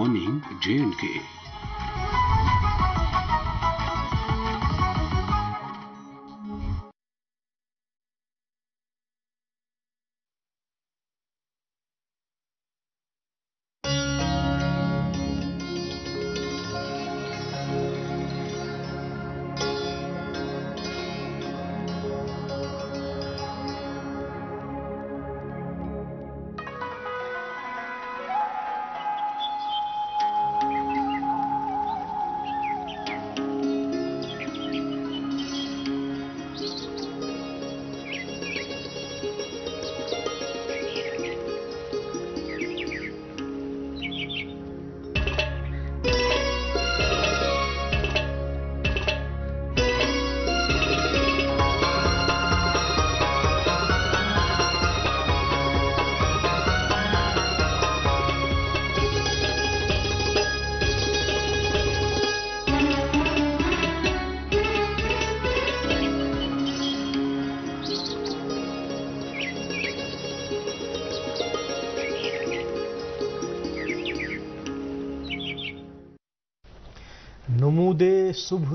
Morning J and के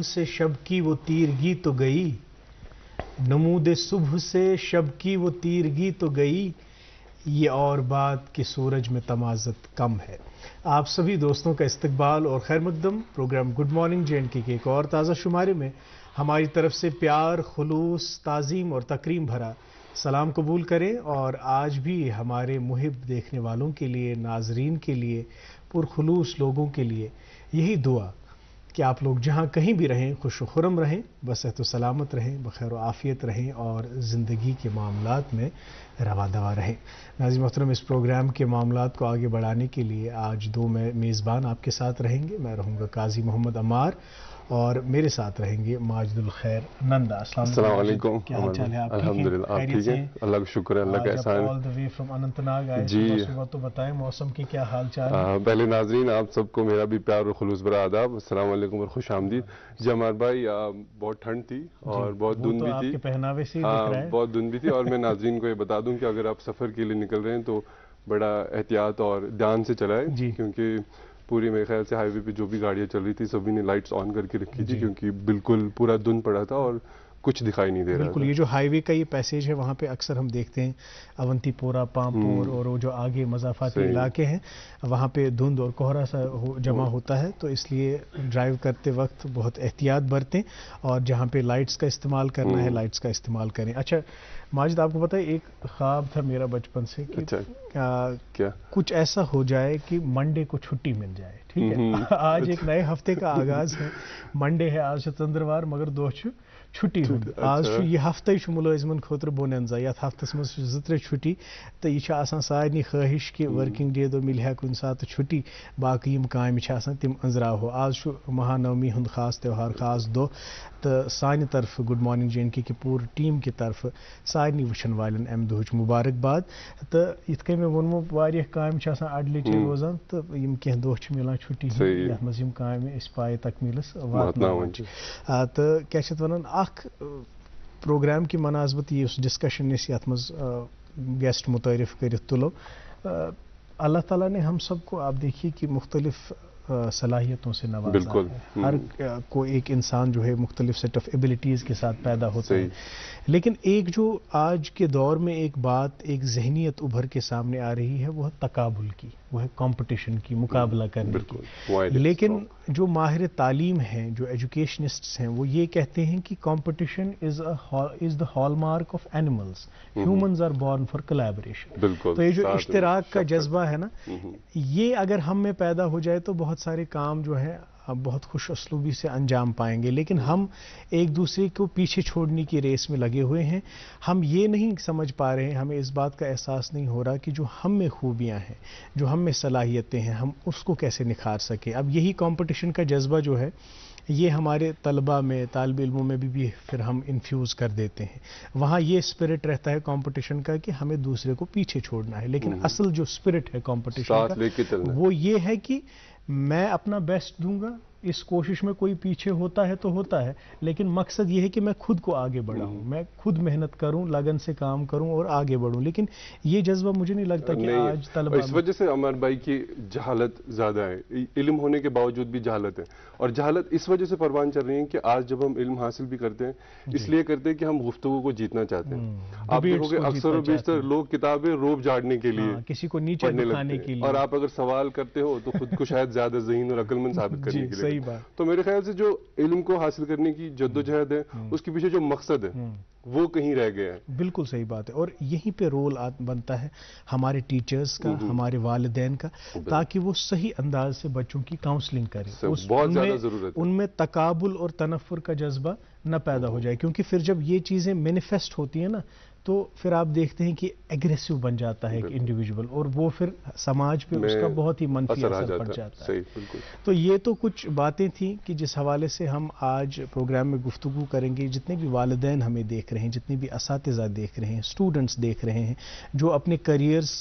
सुबह से शब की वो तीरगी तो गई नमूद सुबह से शब की वो तीरगी तो गई ये और बात कि सूरज में तमाजत कम है आप सभी दोस्तों का इस्तकबाल और खैर मकदम programme good morning J and K एक और ताज़ा शुमारे में हमारी तरफ से प्यार खलूस ताज़ीम और तकरीम भरा सलाम कबूल करें और आज भी हमारे मुहिब देखने वालों के लिए नाजरीन के लिए पुरखलूस लोगों के लिए यही दुआ कि आप लोग जहाँ कहीं भी रहें खुश खुरम रहें बसहत सलामत रहें बखैर आफ़ियत रहें और ज़िंदगी के मामला में रवा दवा रहें नाजी मोहतरम इस प्रोग्राम के मामला को आगे बढ़ाने के लिए आज दो मैं मेज़बान आपके साथ रहेंगे मैं रहूँगा काजी मोहम्मद अमार और मेरे साथ रहेंगे माजदुल खैर नंदा अस्सलाम वालेकुम क्या हाल है आप अल्हम्दुलिल्लाह आप ठीक हैं अल्लाह का शुक्र है अल्लाह का एहसान all the way from Anantnag आए जी तो बताएं मौसम की क्या हाल चाल है तो हाँ, पहले नाजरीन आप सबको मेरा भी प्यार और खुलूस बरा आदाब अस्सलाम वालेकुम और खुशामदीद जी हमार भाई बहुत ठंड थी और बहुत धुंध तो भी थी पहनावे से हाँ, बहुत धुंध भी थी और मैं नाजरीन को ये बता दूं कि अगर आप सफर के लिए निकल रहे हैं तो बड़ा एहतियात और ध्यान से चलाएं क्योंकि पूरी मेरे ख्याल से हाईवे पे जो भी गाड़ियाँ चल रही थी सभी ने लाइट्स ऑन करके रखी थी क्योंकि बिल्कुल पूरा धुन पड़ा था और कुछ दिखाई नहीं दे रहा बिल्कुल ये जो हाईवे का ये पैसेज है वहाँ पे अक्सर हम देखते हैं अवंतीपोरा पामपुर हम्म। और वो जो आगे मजाफाती इलाके हैं वहाँ पे धुंध और कोहरा सा हो, जमा हम्म। होता है तो इसलिए ड्राइव करते वक्त बहुत एहतियात बरतें और जहाँ पे लाइट्स का इस्तेमाल करना है लाइट्स हम्म। का इस्तेमाल करें अच्छा माजिद आपको पता है एक ख्वाब था मेरा बचपन से कि अच्छा, आ, क्या कुछ ऐसा हो जाए कि मंडे को छुट्टी मिल जाए ठीक है हम्म, हम्म। आज एक अच्छा। नए हफ्ते का आगाज है मंडे है आज चंद्रवार मगर दोष छुट्टी आज यह हफ्ते मुलाजमन खुद बोनजा ये हफ्त मे जे छुट्टी तो यह सारे खाश कि वर्किंग डे दो मिले कुन सात छुट्टी बाकी कमें तम अंजराव आज महानवमी हूं खास त्यौहार खास दो तो सान तरफ गुड मॉर्निंग जे एंड के पूरे टीम के तरफ सारे वन वाल अम दुच मुबारकबाद तो इत कमो कमें अडल रोजान तो कह दो मिलान छुट्टी ये कमें पाए तकमील वा तो क्या वन اکھ پروگرام کہِ مناسبت یُس ڈِسکشن أسۍ یَتھ منٛز گیسٹ مُتعارف کٔرِتھ تُلو اللہ تعالیٰ نے ہم سب کو آپ دیکھیے کہِ مُختلِف सलाहियतों से नवाजा बिल्कुल है। हम्म। हर को एक इंसान जो है मुख्तलिफ सेट ऑफ एबिलिटीज़ के साथ पैदा होता है लेकिन एक जो आज के दौर में एक बात एक जहनीत उभर के सामने आ रही है वह तकाबुल की वह है कॉम्पिटिशन की मुकाबला हम्म। करने की लेकिन जो माहिर तालीम हैं जो एजुकेशनिस्ट्स हैं वो ये कहते हैं कि competition is is the hallmark of animals humans are born for collaboration तो ये जो इश्तराक का जज्बा है ना हम्म। ये अगर हम में पैदा हो जाए तो बहुत बहुत सारे काम जो है बहुत खुश असलूबी से अंजाम पाएंगे लेकिन हम एक दूसरे को पीछे छोड़ने की रेस में लगे हुए हैं हम ये नहीं समझ पा रहे हैं हमें इस बात का एहसास नहीं हो रहा कि जो हम में खूबियां हैं जो हम में सलाहियतें हैं हम उसको कैसे निखार सकें अब यही कंपटीशन का जज्बा जो है ये हमारे तलबा में तालब इलमों में भी, भी फिर हम इन्फ्यूज़ कर देते हैं वहाँ ये स्पिरिट रहता है कंपटीशन का कि हमें दूसरे को पीछे छोड़ना है लेकिन हम्म। असल जो स्पिरिट है कंपटीशन का वो ये है कि मैं अपना बेस्ट दूंगा इस कोशिश में कोई पीछे होता है तो होता है लेकिन मकसद यह है कि मैं खुद को आगे बढ़ाऊं हम्म। मैं खुद मेहनत करूं लगन से काम करूं और आगे बढ़ूं लेकिन ये जज्बा मुझे नहीं लगता कि आज तलबा इस वजह से अमर भाई की जहालत ज़्यादा है इल्म होने के बावजूद भी जहालत है और जहालत इस वजह से परवान चल रही है कि आज जब हम इल्म हासिल भी करते हैं इसलिए करते हैं कि हम गुफ्तु को जीतना चाहते हैं हम्म। आप देखोगे अक्सर और बेशतर लोग किताबें रोब झाड़ने के लिए हाँ, किसी को नीचे और आप अगर सवाल करते हो तो खुद को शायद ज्यादा जहीन और अकलमंद साबित करने के लिए सही तो बात तो मेरे ख्याल से जो इल्म को हासिल करने की जद्दोजहद है हम्म। उसके पीछे जो मकसद है हम्म। वो कहीं रह गया है बिल्कुल सही बात है और यहीं पे रोल बनता है हमारे टीचर्स का हमारे वालदेन का ताकि वो सही अंदाज से बच्चों की काउंसलिंग करें उनमें उनमें तकाबुल और तनफुर का जज्बा न पैदा हो हम्म। जाए क्योंकि फिर जब ये चीज़ें मैनिफेस्ट होती है ना तो फिर आप देखते हैं कि एग्रेसिव बन जाता है एक इंडिविजुअल और वो फिर समाज पे उसका बहुत ही मनफी असर, पड़ जाता है तो ये तो कुछ बातें थी कि जिस हवाले से हम आज प्रोग्राम में गुफ्तु करेंगे जितने भी वालदेन हमें देख रहे हैं जितने भी इस देख रहे हैं स्टूडेंट्स देख रहे हैं जो अपने करियर्स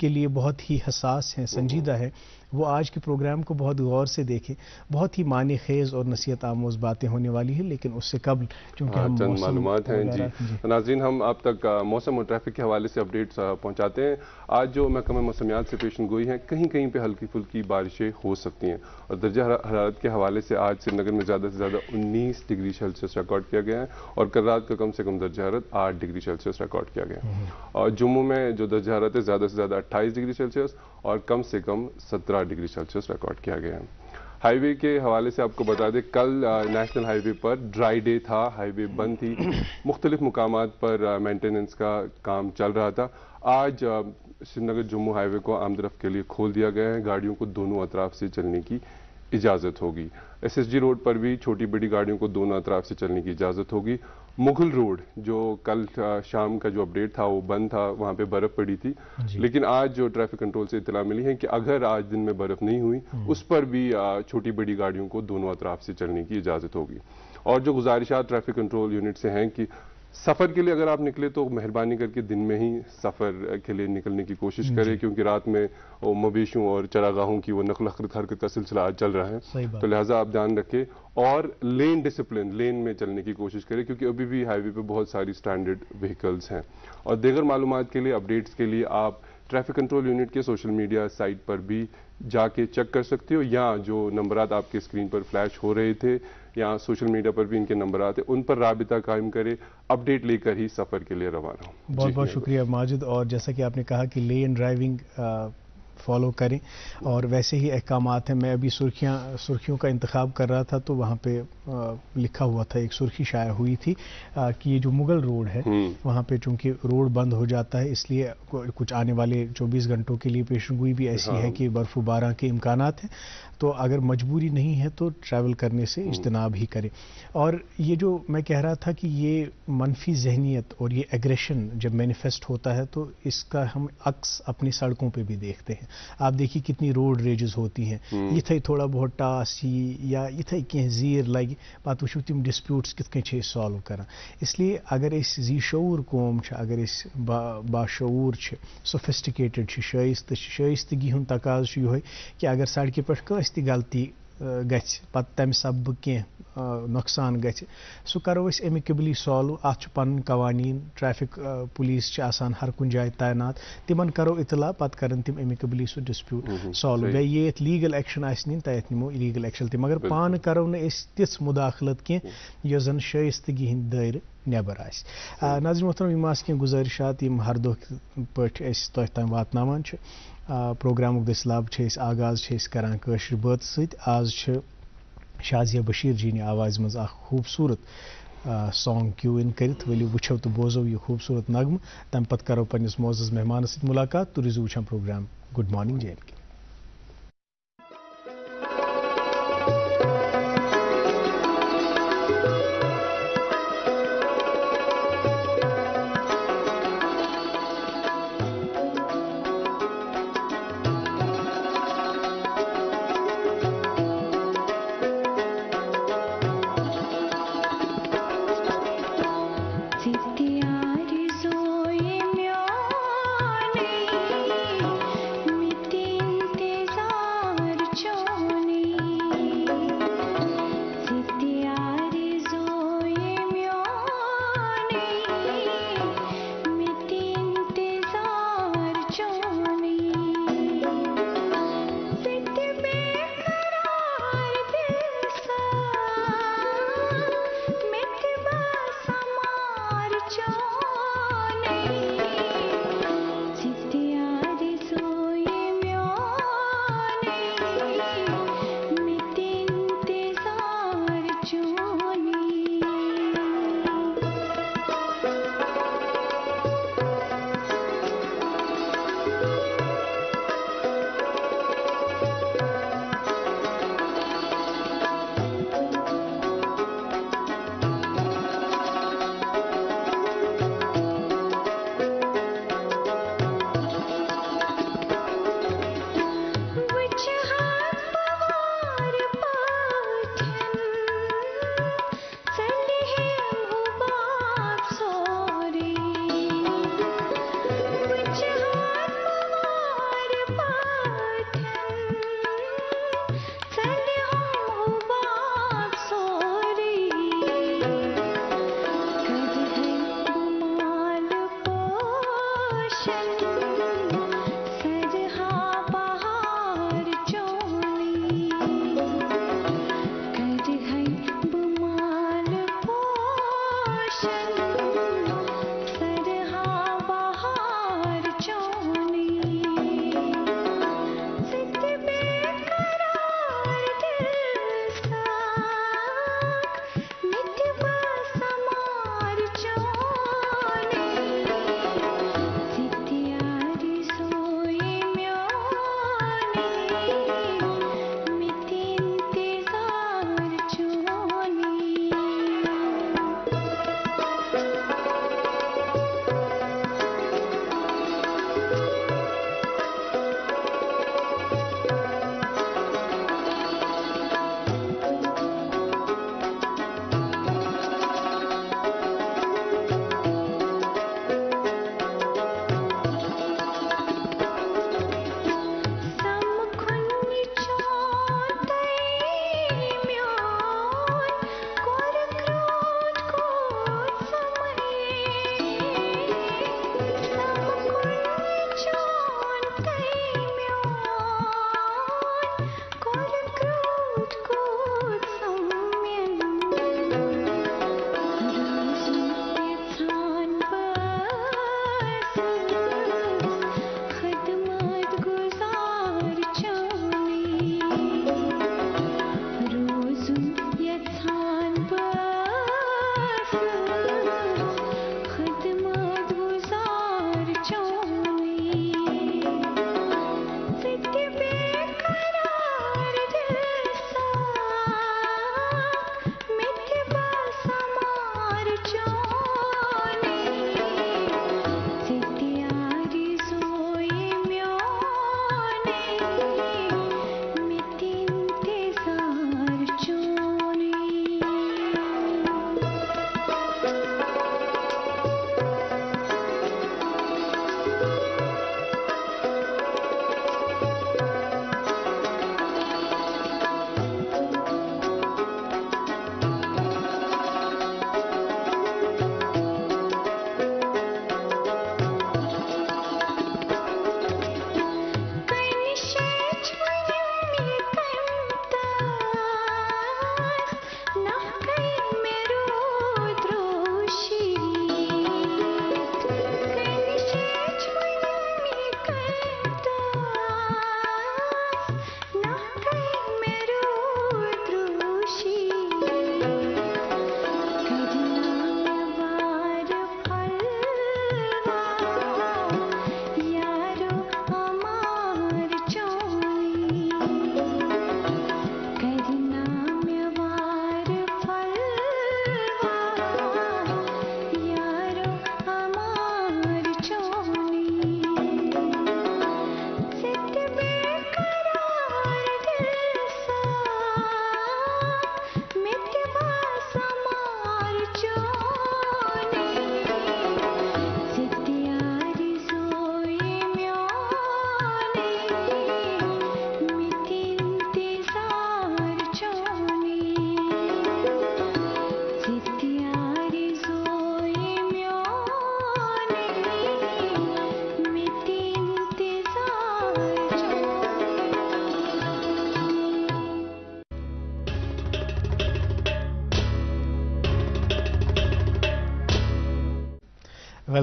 के लिए बहुत ही हसास हैं संजीदा है वो आज के प्रोग्राम को बहुत गौर से देखें बहुत ही मानी खेज़ और नसीहत आमोज बातें होने वाली है लेकिन उससे कबल चूँकि हाँ, चंद मालूम हैं जी, जी। नाजीन हम आप तक मौसम और ट्रैफिक के हवाले से अपडेट्स पहुँचाते हैं आज जो महकमे मौसमियात से पेशन गोई हैं कहीं कहीं पर हल्की फुल्की बारिशें हो सकती हैं और दर्जा हरारत के हवाले से आज श्रीनगर में ज़्यादा से ज़्यादा उन्नीस डिग्री सेल्सियस रिकॉर्ड किया गया है और कल रात का कम से कम दर्जा हरारत आठ डिग्री सेल्सियस रिकॉर्ड किया गया है हम्म। और जम्मू में जो दर्जा हरारत है ज़्यादा से ज़्यादा अट्ठाईस डिग्री सेल्सियस और कम से कम 17 डिग्री सेल्सियस रिकॉर्ड किया गया है हाईवे के हवाले से आपको बता दें कल नेशनल हाईवे पर ड्राई डे था हाईवे बंद थी मुख्तलिफ मकाम पर मेंटेनेंस का काम चल रहा था आज श्रीनगर जम्मू हाईवे को आमदरफ के लिए खोल दिया गया है गाड़ियों को दोनों अतराफ से चलने की इजाज़त होगी एसएसजी रोड पर भी छोटी बड़ी गाड़ियों को दोनों अतराफ से चलने की इजाज़त होगी मुगल रोड जो कल शाम का जो अपडेट था वो बंद था वहाँ पे बर्फ़ पड़ी थी लेकिन आज जो ट्रैफिक कंट्रोल से इतला मिली है कि अगर आज दिन में बर्फ़ नहीं हुई हम्म। उस पर भी छोटी बड़ी गाड़ियों को दोनों अतराफ से चलने की इजाज़त होगी और जो गुजारिशात ट्रैफिक कंट्रोल यूनिट से हैं कि सफ़र के लिए अगर आप निकले तो मेहरबानी करके दिन में ही सफ़र के लिए निकलने की कोशिश करें क्योंकि रात में मवेशियों और चरागाहों की वो नकल हरकत का सिलसिला आज चल रहा है तो लिहाजा आप ध्यान रखें और लेन डिसिप्लिन लेन में चलने की कोशिश करें क्योंकि अभी भी हाईवे पर बहुत सारी स्टैंडर्ड व्हीकल्स हैं और देगर मालूम के लिए अपडेट्स के लिए आप ट्रैफिक कंट्रोल यूनिट के सोशल मीडिया साइट पर भी जाके चेक कर सकते हो या जो नंबरात आपके स्क्रीन पर फ्लैश हो रहे थे या सोशल मीडिया पर भी इनके नंबर आते उन पर रबता कायम करें अपडेट लेकर ही सफ़र के लिए रवाना हो बहुत बहुत शुक्रिया माजिद और जैसा कि आपने कहा कि ले एंड ड्राइविंग फॉलो करें और वैसे ही अहकाम हैं मैं अभी सुर्खियाँ सुर्खियों का इंतखब कर रहा था तो वहाँ पे आ, लिखा हुआ था एक सुर्खी शाया हुई थी आ, कि ये जो मुगल रोड है हम्म। वहाँ पे चूंकि रोड बंद हो जाता है इसलिए कुछ आने वाले 24 घंटों के लिए पेशनगोई भी ऐसी हाँ। है कि बर्फबारा के इम्कान हैं तो अगर मजबूरी नहीं है तो ट्रैवल करने से हम्म। इजतनाब ही करें और ये जो मैं कह रहा था कि ये मनफी जहनीत और ये एग्रेशन जब मैनिफेस्ट होता है तो इसका हम अक्स अपनी सड़कों पर भी देखते हैं आप देखिए कितनी रोड रेजेस होती हैं हम्म। इथे थोड़ा बहुत टासी या इथे कह जीर लाइक बात वो तुम डिस्प्यूट्स कितने छे सॉल्व कर इसलिए अगर इस जी शूर कौम अगर इस बाशूर सोफिस्टिकेटेड शाइस्त शाइस्तगी हूं तकाज यह कि अगर सड़क पे कस गलती ग तम कह नुकसान गि सह करो अमिकबली पन कवानीन ट्रैफिक पुलिस हर कुन जाए तैनात तिम करो इतला पत् कर तम अमिकबली सह डिस्प्यूट सॉल्व बे ये लीगल एक्शन आ नीन तय नमो लीगल एक्शन त मगर पान करो तिथ मुदाखलत कह जन शाइस्तगी हंद दायरे नबर आ नाजिन मोहतरम कह गुजारिशात हर दह पे तह तम वातान پروگرامُک دٔسلاب لب أسۍ آغاز چھِ أسۍ کَران کٲشِر بٲتھ آز چھِ شازیہ بشیر جیٖنہِ آواز مز اَکھ خوٗبصوٗرت سانٛگ کیوٗ اِن کٔرِتھ ؤلِو وٕچھو تہٕ بوزو یہ خوبصورت نغم تم پَتہٕ کرو پنس معزز مہمان سۭتۍ ملاقات تو روٗزِو وٕچھان پروگرام گڈ مارننگ جے کے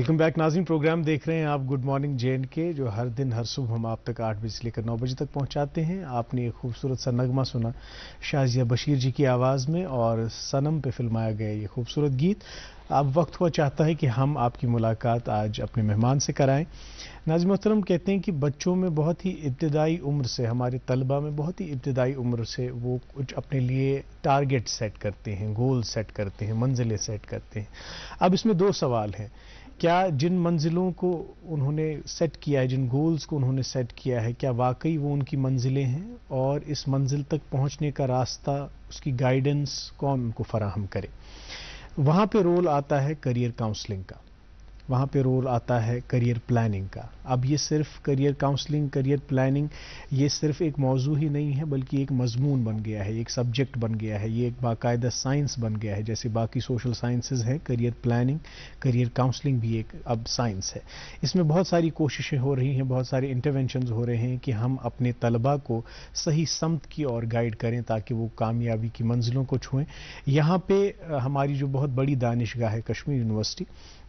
वेलकम बैक नाजिन प्रोग्राम देख रहे हैं आप गुड मॉर्निंग जे के जो हर दिन हर सुबह हम आप तक आठ बजे से लेकर नौ बजे तक पहुंचाते हैं आपने एक खूबसूरत सा नगमा सुना शाजिया बशीर जी की आवाज़ में और सनम पे फिल्माया गया ये खूबसूरत गीत अब वक्त हुआ चाहता है कि हम आपकी मुलाकात आज अपने मेहमान से कराएं नाजिम मोहतरम कहते हैं कि बच्चों में बहुत ही इब्तदाई उम्र से हमारे तलबा में बहुत ही इब्तदाई उम्र से वो कुछ अपने लिए टारगेट सेट करते हैं गोल सेट करते हैं मंजिलें सेट करते हैं अब इसमें दो सवाल हैं क्या जिन मंजिलों को उन्होंने सेट किया है जिन गोल्स को उन्होंने सेट किया है क्या वाकई वो उनकी मंजिलें हैं और इस मंजिल तक पहुंचने का रास्ता उसकी गाइडेंस कौन उनको फराहम करे वहाँ पे रोल आता है करियर काउंसलिंग का वहाँ पे रोल आता है करियर प्लानिंग का अब ये सिर्फ करियर काउंसलिंग करियर प्लानिंग ये सिर्फ एक मौजू ही नहीं है बल्कि एक मजमून बन गया है एक सब्जेक्ट बन गया है ये एक बाकायदा साइंस बन गया है जैसे बाकी सोशल साइंसेज हैं करियर प्लानिंग करियर काउंसलिंग भी एक अब साइंस है इसमें बहुत सारी कोशिशें हो रही हैं बहुत सारे इंटरवेंशन हो रहे हैं कि हम अपने तलबा को सही समत की ओर गाइड करें ताकि वो कामयाबी की मंजिलों को छुएं यहाँ पर हमारी जो बहुत बड़ी दानिशगाह है कश्मीर यूनिवर्सिटी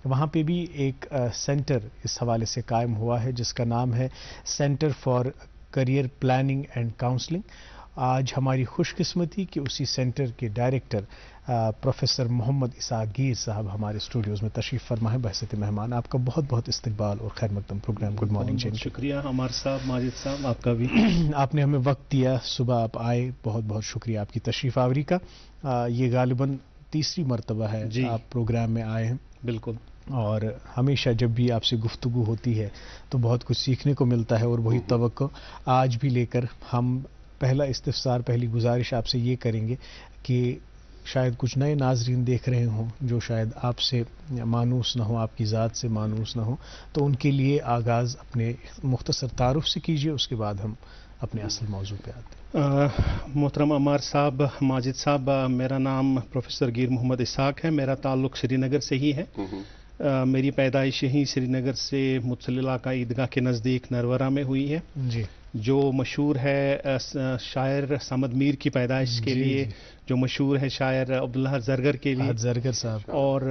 वहाँ पे भी एक सेंटर इस हवाले से कायम हुआ है जिसका नाम है centre for career planning and counselling आज हमारी खुशकिस्मती कि उसी सेंटर के डायरेक्टर प्रोफेसर मोहम्मद इसागीर साहब हमारे स्टूडियोज़ में तशरीफ़ फरमा है बहसत मेहमान आपका बहुत बहुत इस्तकबाल और खैर मकदम प्रोग्राम गुड मॉर्निंग जैन शुक्रिया हमारे साहब माजिद साहब आपका भी आपने हमें वक्त दिया सुबह आप आए बहुत बहुत शुक्रिया आपकी तशरीफ़ आवरी का आ, ये गालिबा तीसरी मरतबा है आप प्रोग्राम में आए हैं बिल्कुल और हमेशा जब भी आपसे गुफ्तु होती है तो बहुत कुछ सीखने को मिलता है और वही तो आज भी लेकर हम पहला इस्तफसार पहली गुजारिश आपसे ये करेंगे कि शायद कुछ नए नाजरीन देख रहे हों जो शायद आपसे मानूस ना हो आपकी ज़ात से मानूस ना हो तो उनके लिए आगाज़ अपने मुख्तसर तारफ़ से कीजिए उसके बाद हम अपने असल मौजू पे आते मोहतरम अमार साहब माजिद साहब मेरा नाम प्रोफेसर गिर मोहम्मद इसाक है मेरा ताल्लुक श्रीनगर से ही है आ, मेरी पैदाइश यहीं श्रीनगर से मुतसला का ईदगाह के नज़दीक नरवरा में हुई है जी जो मशहूर है शायर समद मीर की पैदाइश के लिए जो मशहूर है शायर अब्दुल्ला जरगर के लिए जरगर साहब और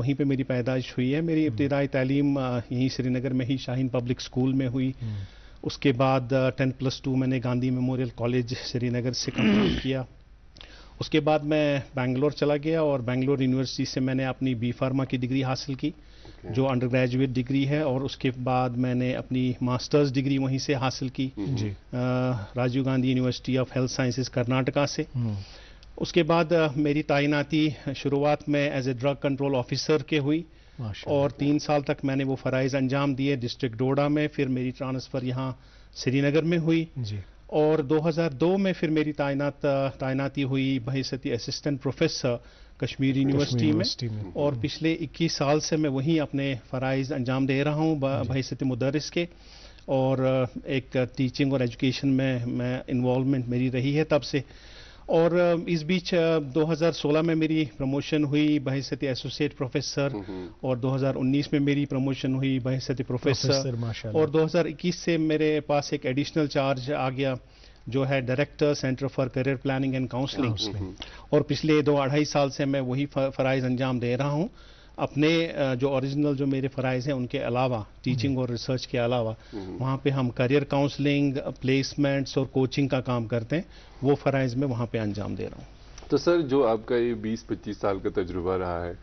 वहीं पे मेरी पैदाइश हुई है मेरी हम्म। इब्तदाई तालीम यहीं श्रीनगर में ही शाहीन पब्लिक स्कूल में हुई हम्म। उसके बाद टेन प्लस टू मैंने गांधी मेमोरियल कॉलेज श्रीनगर से कंप्लीट किया उसके बाद मैं बैंगलोर चला गया और बैंगलोर यूनिवर्सिटी से मैंने अपनी बी फार्मा की डिग्री हासिल की okay. जो अंडर ग्रेजुएट डिग्री है और उसके बाद मैंने अपनी मास्टर्स डिग्री वहीं से हासिल की हम्म। Rajiv Gandhi university of health sciences Karnataka से हम्म। उसके बाद मेरी तैनाती शुरुआत में as a drug control officer के हुई और तीन साल तक मैंने वो फ़राइज़ अंजाम दिए डिस्ट्रिक्ट डोडा में फिर मेरी ट्रांसफ़र यहाँ श्रीनगर में हुई जी और 2002 में फिर मेरी तैनात तैनाती हुई बहसती असिस्टेंट प्रोफेसर कश्मीर यूनिवर्सिटी में, में और पिछले 21 साल से मैं वहीं अपने फ़राइज़ अंजाम दे रहा हूँ बहसती मुदरस के और एक टीचिंग और एजुकेशन में मैं इन्वॉलमेंट मेरी रही है तब से और इस बीच 2016 में मेरी प्रमोशन हुई बहसत एसोसिएट प्रोफेसर हम्म, हम्म। और 2019 में मेरी प्रमोशन हुई बहसत प्रोफेसर, प्रोफेसर और 2021 से मेरे पास एक एडिशनल चार्ज आ गया जो है director centre for career planning and counselling और पिछले दो अढ़ाई साल से मैं वही फराइज अंजाम दे रहा हूँ अपने जो ओरिजिनल जो मेरे फ़राइज़ हैं उनके अलावा टीचिंग हम्म। और रिसर्च के अलावा हम्म। वहाँ पे हम करियर काउंसलिंग प्लेसमेंट्स और कोचिंग का काम करते हैं वो फ़राइज़ मैं वहाँ पे अंजाम दे रहा हूँ तो सर जो आपका ये 20-25 साल का तजुर्बा रहा है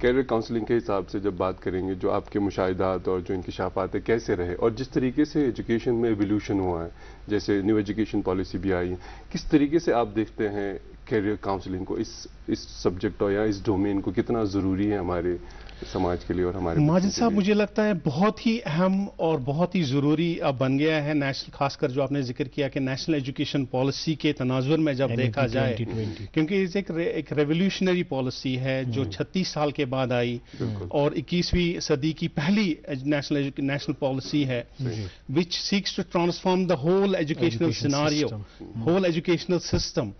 कैरियर काउंसलिंग के हिसाब से जब बात करेंगे जो आपके मुशाहदात और जो इंकशाफात है कैसे रहे और जिस तरीके से एजुकेशन में एवोल्यूशन हुआ है जैसे न्यू एजुकेशन पॉलिसी भी आई किस तरीके से आप देखते हैं कैरियर काउंसलिंग को इस इस सब्जेक्ट और या इस डोमेन को कितना ज़रूरी है हमारे समाज के लिए और हमारे माजिद साहब मुझे लगता है बहुत ही अहम और बहुत ही ज़रूरी अब बन गया है नेशनल खासकर जो आपने जिक्र किया कि नेशनल एजुकेशन पॉलिसी के तनाजुर में जब देखा जाए क्योंकि इस एक, रे, एक रेवोल्यूशनरी पॉलिसी है जो हम्म। छत्तीस साल के बाद आई और इक्कीसवीं सदी की पहली नेशनल नेशनल पॉलिसी है which seeks to transform the whole educational scenario whole educational system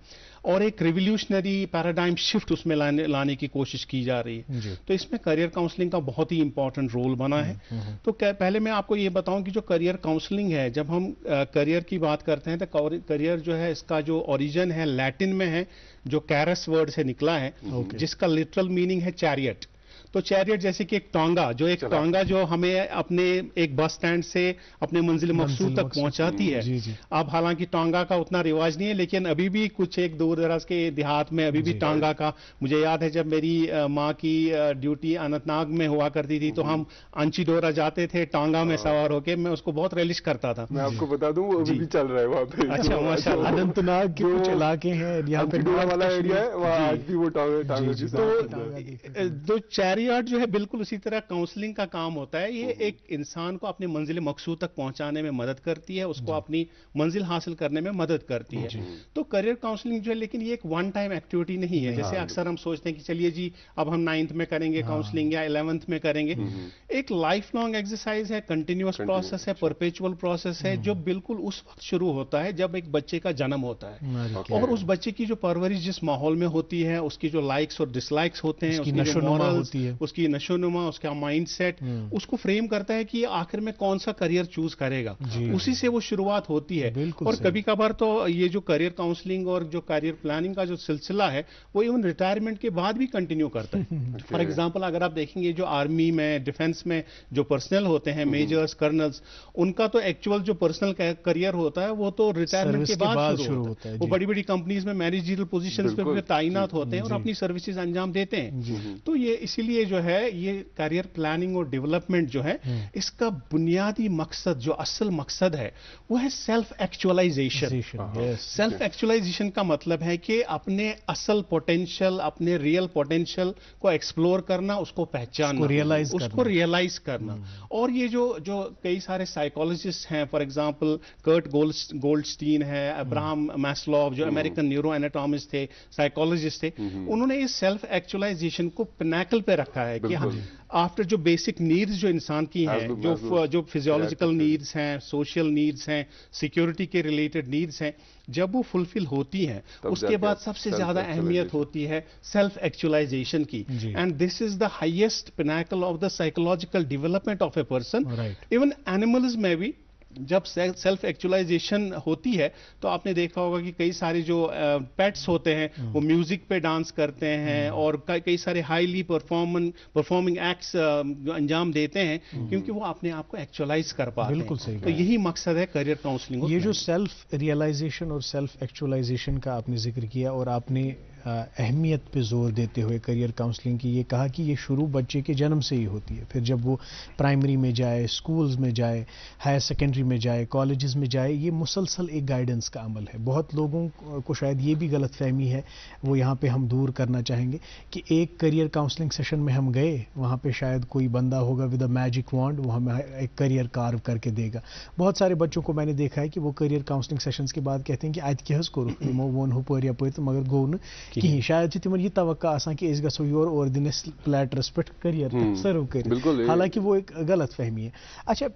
और एक रिवोल्यूशनरी पैराडाइम शिफ्ट उसमें लाने लाने की कोशिश की जा रही है तो इसमें करियर काउंसलिंग का बहुत ही इंपॉर्टेंट रोल बना है हम्म, हम्म, हम्म। तो पहले मैं आपको ये बताऊं कि जो करियर काउंसलिंग है जब हम करियर की बात करते हैं तो करियर जो है इसका जो ओरिजिन है लैटिन में है जो कैरस वर्ड से निकला है जिसका लिटरल मीनिंग है चैरियट तो चैरियट जैसे कि एक टोंगा जो एक टोंगा जो हमें अपने एक बस स्टैंड से अपने मंजिल मकसूद तक पहुंचाती है अब हालांकि टोंगा का उतना रिवाज नहीं है लेकिन अभी भी कुछ एक दूर दराज के देहात में अभी भी टोंगा का मुझे याद है जब मेरी माँ की ड्यूटी अनंतनाग में हुआ करती थी तो हम अंची डोरा जाते थे टांगा में हाँ। सवार होके मैं उसको बहुत रेलिश करता था मैं आपको बता दू अभी भी चल रहा है वहाँ पे अच्छा माशा तो अनंतनाग के कुछ इलाके हैं यहाँ पे वाला एरिया है आज भी वो टांगा तो जो बॉडी आर्ट जो है बिल्कुल उसी तरह काउंसलिंग का काम होता है ये एक इंसान को अपने मंजिल मकसूद तक पहुंचाने में मदद करती है उसको अपनी मंजिल हासिल करने में मदद करती है तो करियर काउंसलिंग जो है लेकिन ये एक वन टाइम एक्टिविटी नहीं है जैसे हाँ। अक्सर हम सोचते हैं कि चलिए जी अब हम नाइन्थ में करेंगे काउंसलिंग हाँ। या इलेवंथ में करेंगे एक लाइफ लॉन्ग एक्सरसाइज है कंटिन्यूस प्रोसेस है परपेचुअल प्रोसेस है हम्म। जो बिल्कुल उस वक्त शुरू होता है जब एक बच्चे का जन्म होता है और उस बच्चे की जो परवरिश जिस माहौल में होती है उसकी जो लाइक्स और डिसलाइक्स होते हैं उसकी नशो होती है हम्म। उसकी नशोनुमा उसका माइंड हम्म। सेट उसको फ्रेम करता है कि आखिर में कौन सा करियर चूज करेगा उसी से वो शुरुआत होती है और कभी कभार तो ये जो करियर काउंसलिंग और जो करियर प्लानिंग का जो सिलसिला है वो इवन रिटायरमेंट के बाद भी कंटिन्यू करता है फॉर एग्जाम्पल अगर आप देखेंगे जो आर्मी में डिफेंस में जो पर्सनल होते हैं मेजर्स हम्म। कर्नल्स उनका तो एक्चुअल जो पर्सनल करियर होता है वो तो रिटायरमेंट के बाद शुरू होता है वो बड़ी बड़ी कंपनीज में मैनेजरियल पोजिशन पर ताइनात होते हैं और अपनी सर्विसेज अंजाम देते हैं तो ये इसीलिए जो है ये करियर प्लानिंग और डेवलपमेंट जो है हम्म। इसका बुनियादी मकसद जो असल मकसद है वो है सेल्फ एक्चुअलाइजेशन सेल्फ एक्चुअलाइजेशन का मतलब है कि अपने असल पोटेंशियल अपने रियल पोटेंशियल को एक्सप्लोर करना उसको पहचानना रियलाइज उसको रियलाइज करना हम्म। और ये जो जो कई सारे साइकोलॉजिस्ट हैं for example Kurt Gold Goldstein है अब्राहम हम्म। मैस्लॉव जो अमेरिकन न्यूरो एनाटॉमिस्ट थे साइकोलॉजिस्ट थे उन्होंने इस सेल्फ एक्चुअलाइजेशन को पिनाकल पे रखा रखा है कि आफ्टर जो बेसिक नीड्स जो इंसान की हैं जो जो फिजियोलॉजिकल नीड्स हैं सोशल नीड्स हैं सिक्योरिटी के रिलेटेड नीड्स हैं जब वो फुलफिल होती हैं उसके बाद सबसे ज्यादा अहमियत होती है सेल्फ एक्चुअलाइजेशन की and this is the highest pinnacle of the psychological development of a person even animals में भी जब सेल्फ एक्चुअलाइजेशन होती है तो आपने देखा होगा कि कई सारे जो पेट्स होते हैं हम्म। वो म्यूजिक पे डांस करते हैं हम्म। और कई सारे हाईली परफॉर्मन परफॉर्मिंग एक्ट्स अंजाम देते हैं हम्म। क्योंकि वो अपने आप को एक्चुअलाइज कर पाते बिल्कुल सही तो यही मकसद है करियर काउंसलिंग ये जो सेल्फ रियलाइजेशन और सेल्फ एक्चुअलाइजेशन का आपने जिक्र किया और आपने अहमियत पे जोर देते हुए करियर काउंसलिंग की ये कहा कि ये शुरू बच्चे के जन्म से ही होती है फिर जब वो प्राइमरी में जाए स्कूल्स में जाए हायर सेकेंडरी में जाए कॉलेज़ में जाए ये मुसलसल एक गाइडेंस का अमल है बहुत लोगों को शायद ये भी गलत फहमी है वो यहाँ पर हम दूर करना चाहेंगे कि एक करियर काउंसलिंग सेशन में हम गए वहाँ पर शायद कोई बंदा होगा विद अ मैजिक वॉन्ड वो हमें एक करियर कार्व करके देगा बहुत सारे बच्चों को मैंने देखा है कि वो करियर काउंसलिंग सेशन के बाद कहते हैं कि आज हज़ करो यमो वो पोरिया तो मगर गो کِہیٖنۍ شاید چھِ تِمن یہِ توقع آسان کہِ أسۍ گژھو یورٕ اورٕ دِنۍ اَسہِ پٕلیٹرَس پٮ۪ٹھ کٔریَر سٔرٕو کٔرِتھ حالانکہِ وہ ایک غلط فہمی ہے اچھا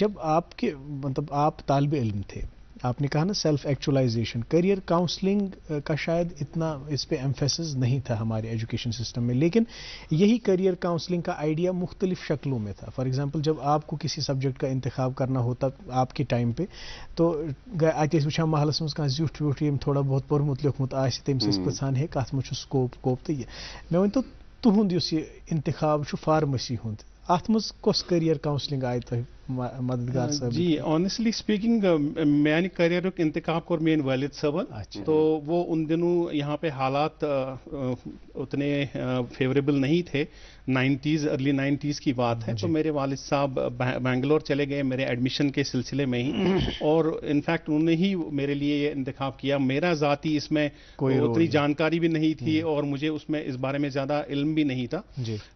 جب آپ کے مطلب آپ طالبِ علم تھے आपने कहा ना सेल्फ एक्चुअलाइजेशन करियर काउंसलिंग का शायद इतना इस पर एम्फेसिस नहीं था हमारे एजुकेशन सिस्टम में लेकिन यही करियर काउंसलिंग का आइडिया मुख्तलिफ शक्लों में था फॉर एग्ज़ाम्पल जब आपको किसी सब्जेक्ट का इंतखब करना होता आपके टाइम पे तो अत वहाँ महलस मज कह जुठ व्यूठ ये थोड़ा बहुत पोर्मुत लोखमुत आस तमस हे कत मे स्कोप वोप तो यह मे वन तो तुहद इस इंतखब फार्मेसी हूँ अत मज कस करियर काउंसलिंग आए तुम मददगार हाँ, जी ऑनेस्टली स्पीकिंग मैंने करियर इंतखब कोर मेन वालिद सबन तो वो उन दिनों यहाँ पे हालात उतने फेवरेबल नहीं थे 90s अर्ली 90s की बात है तो मेरे वालिद साहब बैंगलोर चले गए मेरे एडमिशन के सिलसिले में ही और इनफैक्ट उन्होंने ही मेरे लिए ये इंतखा किया मेरा ज़ाती इसमें कोई उतनी जानकारी भी नहीं थी हम्म। और मुझे उसमें इस बारे में ज़्यादा इल्म भी नहीं था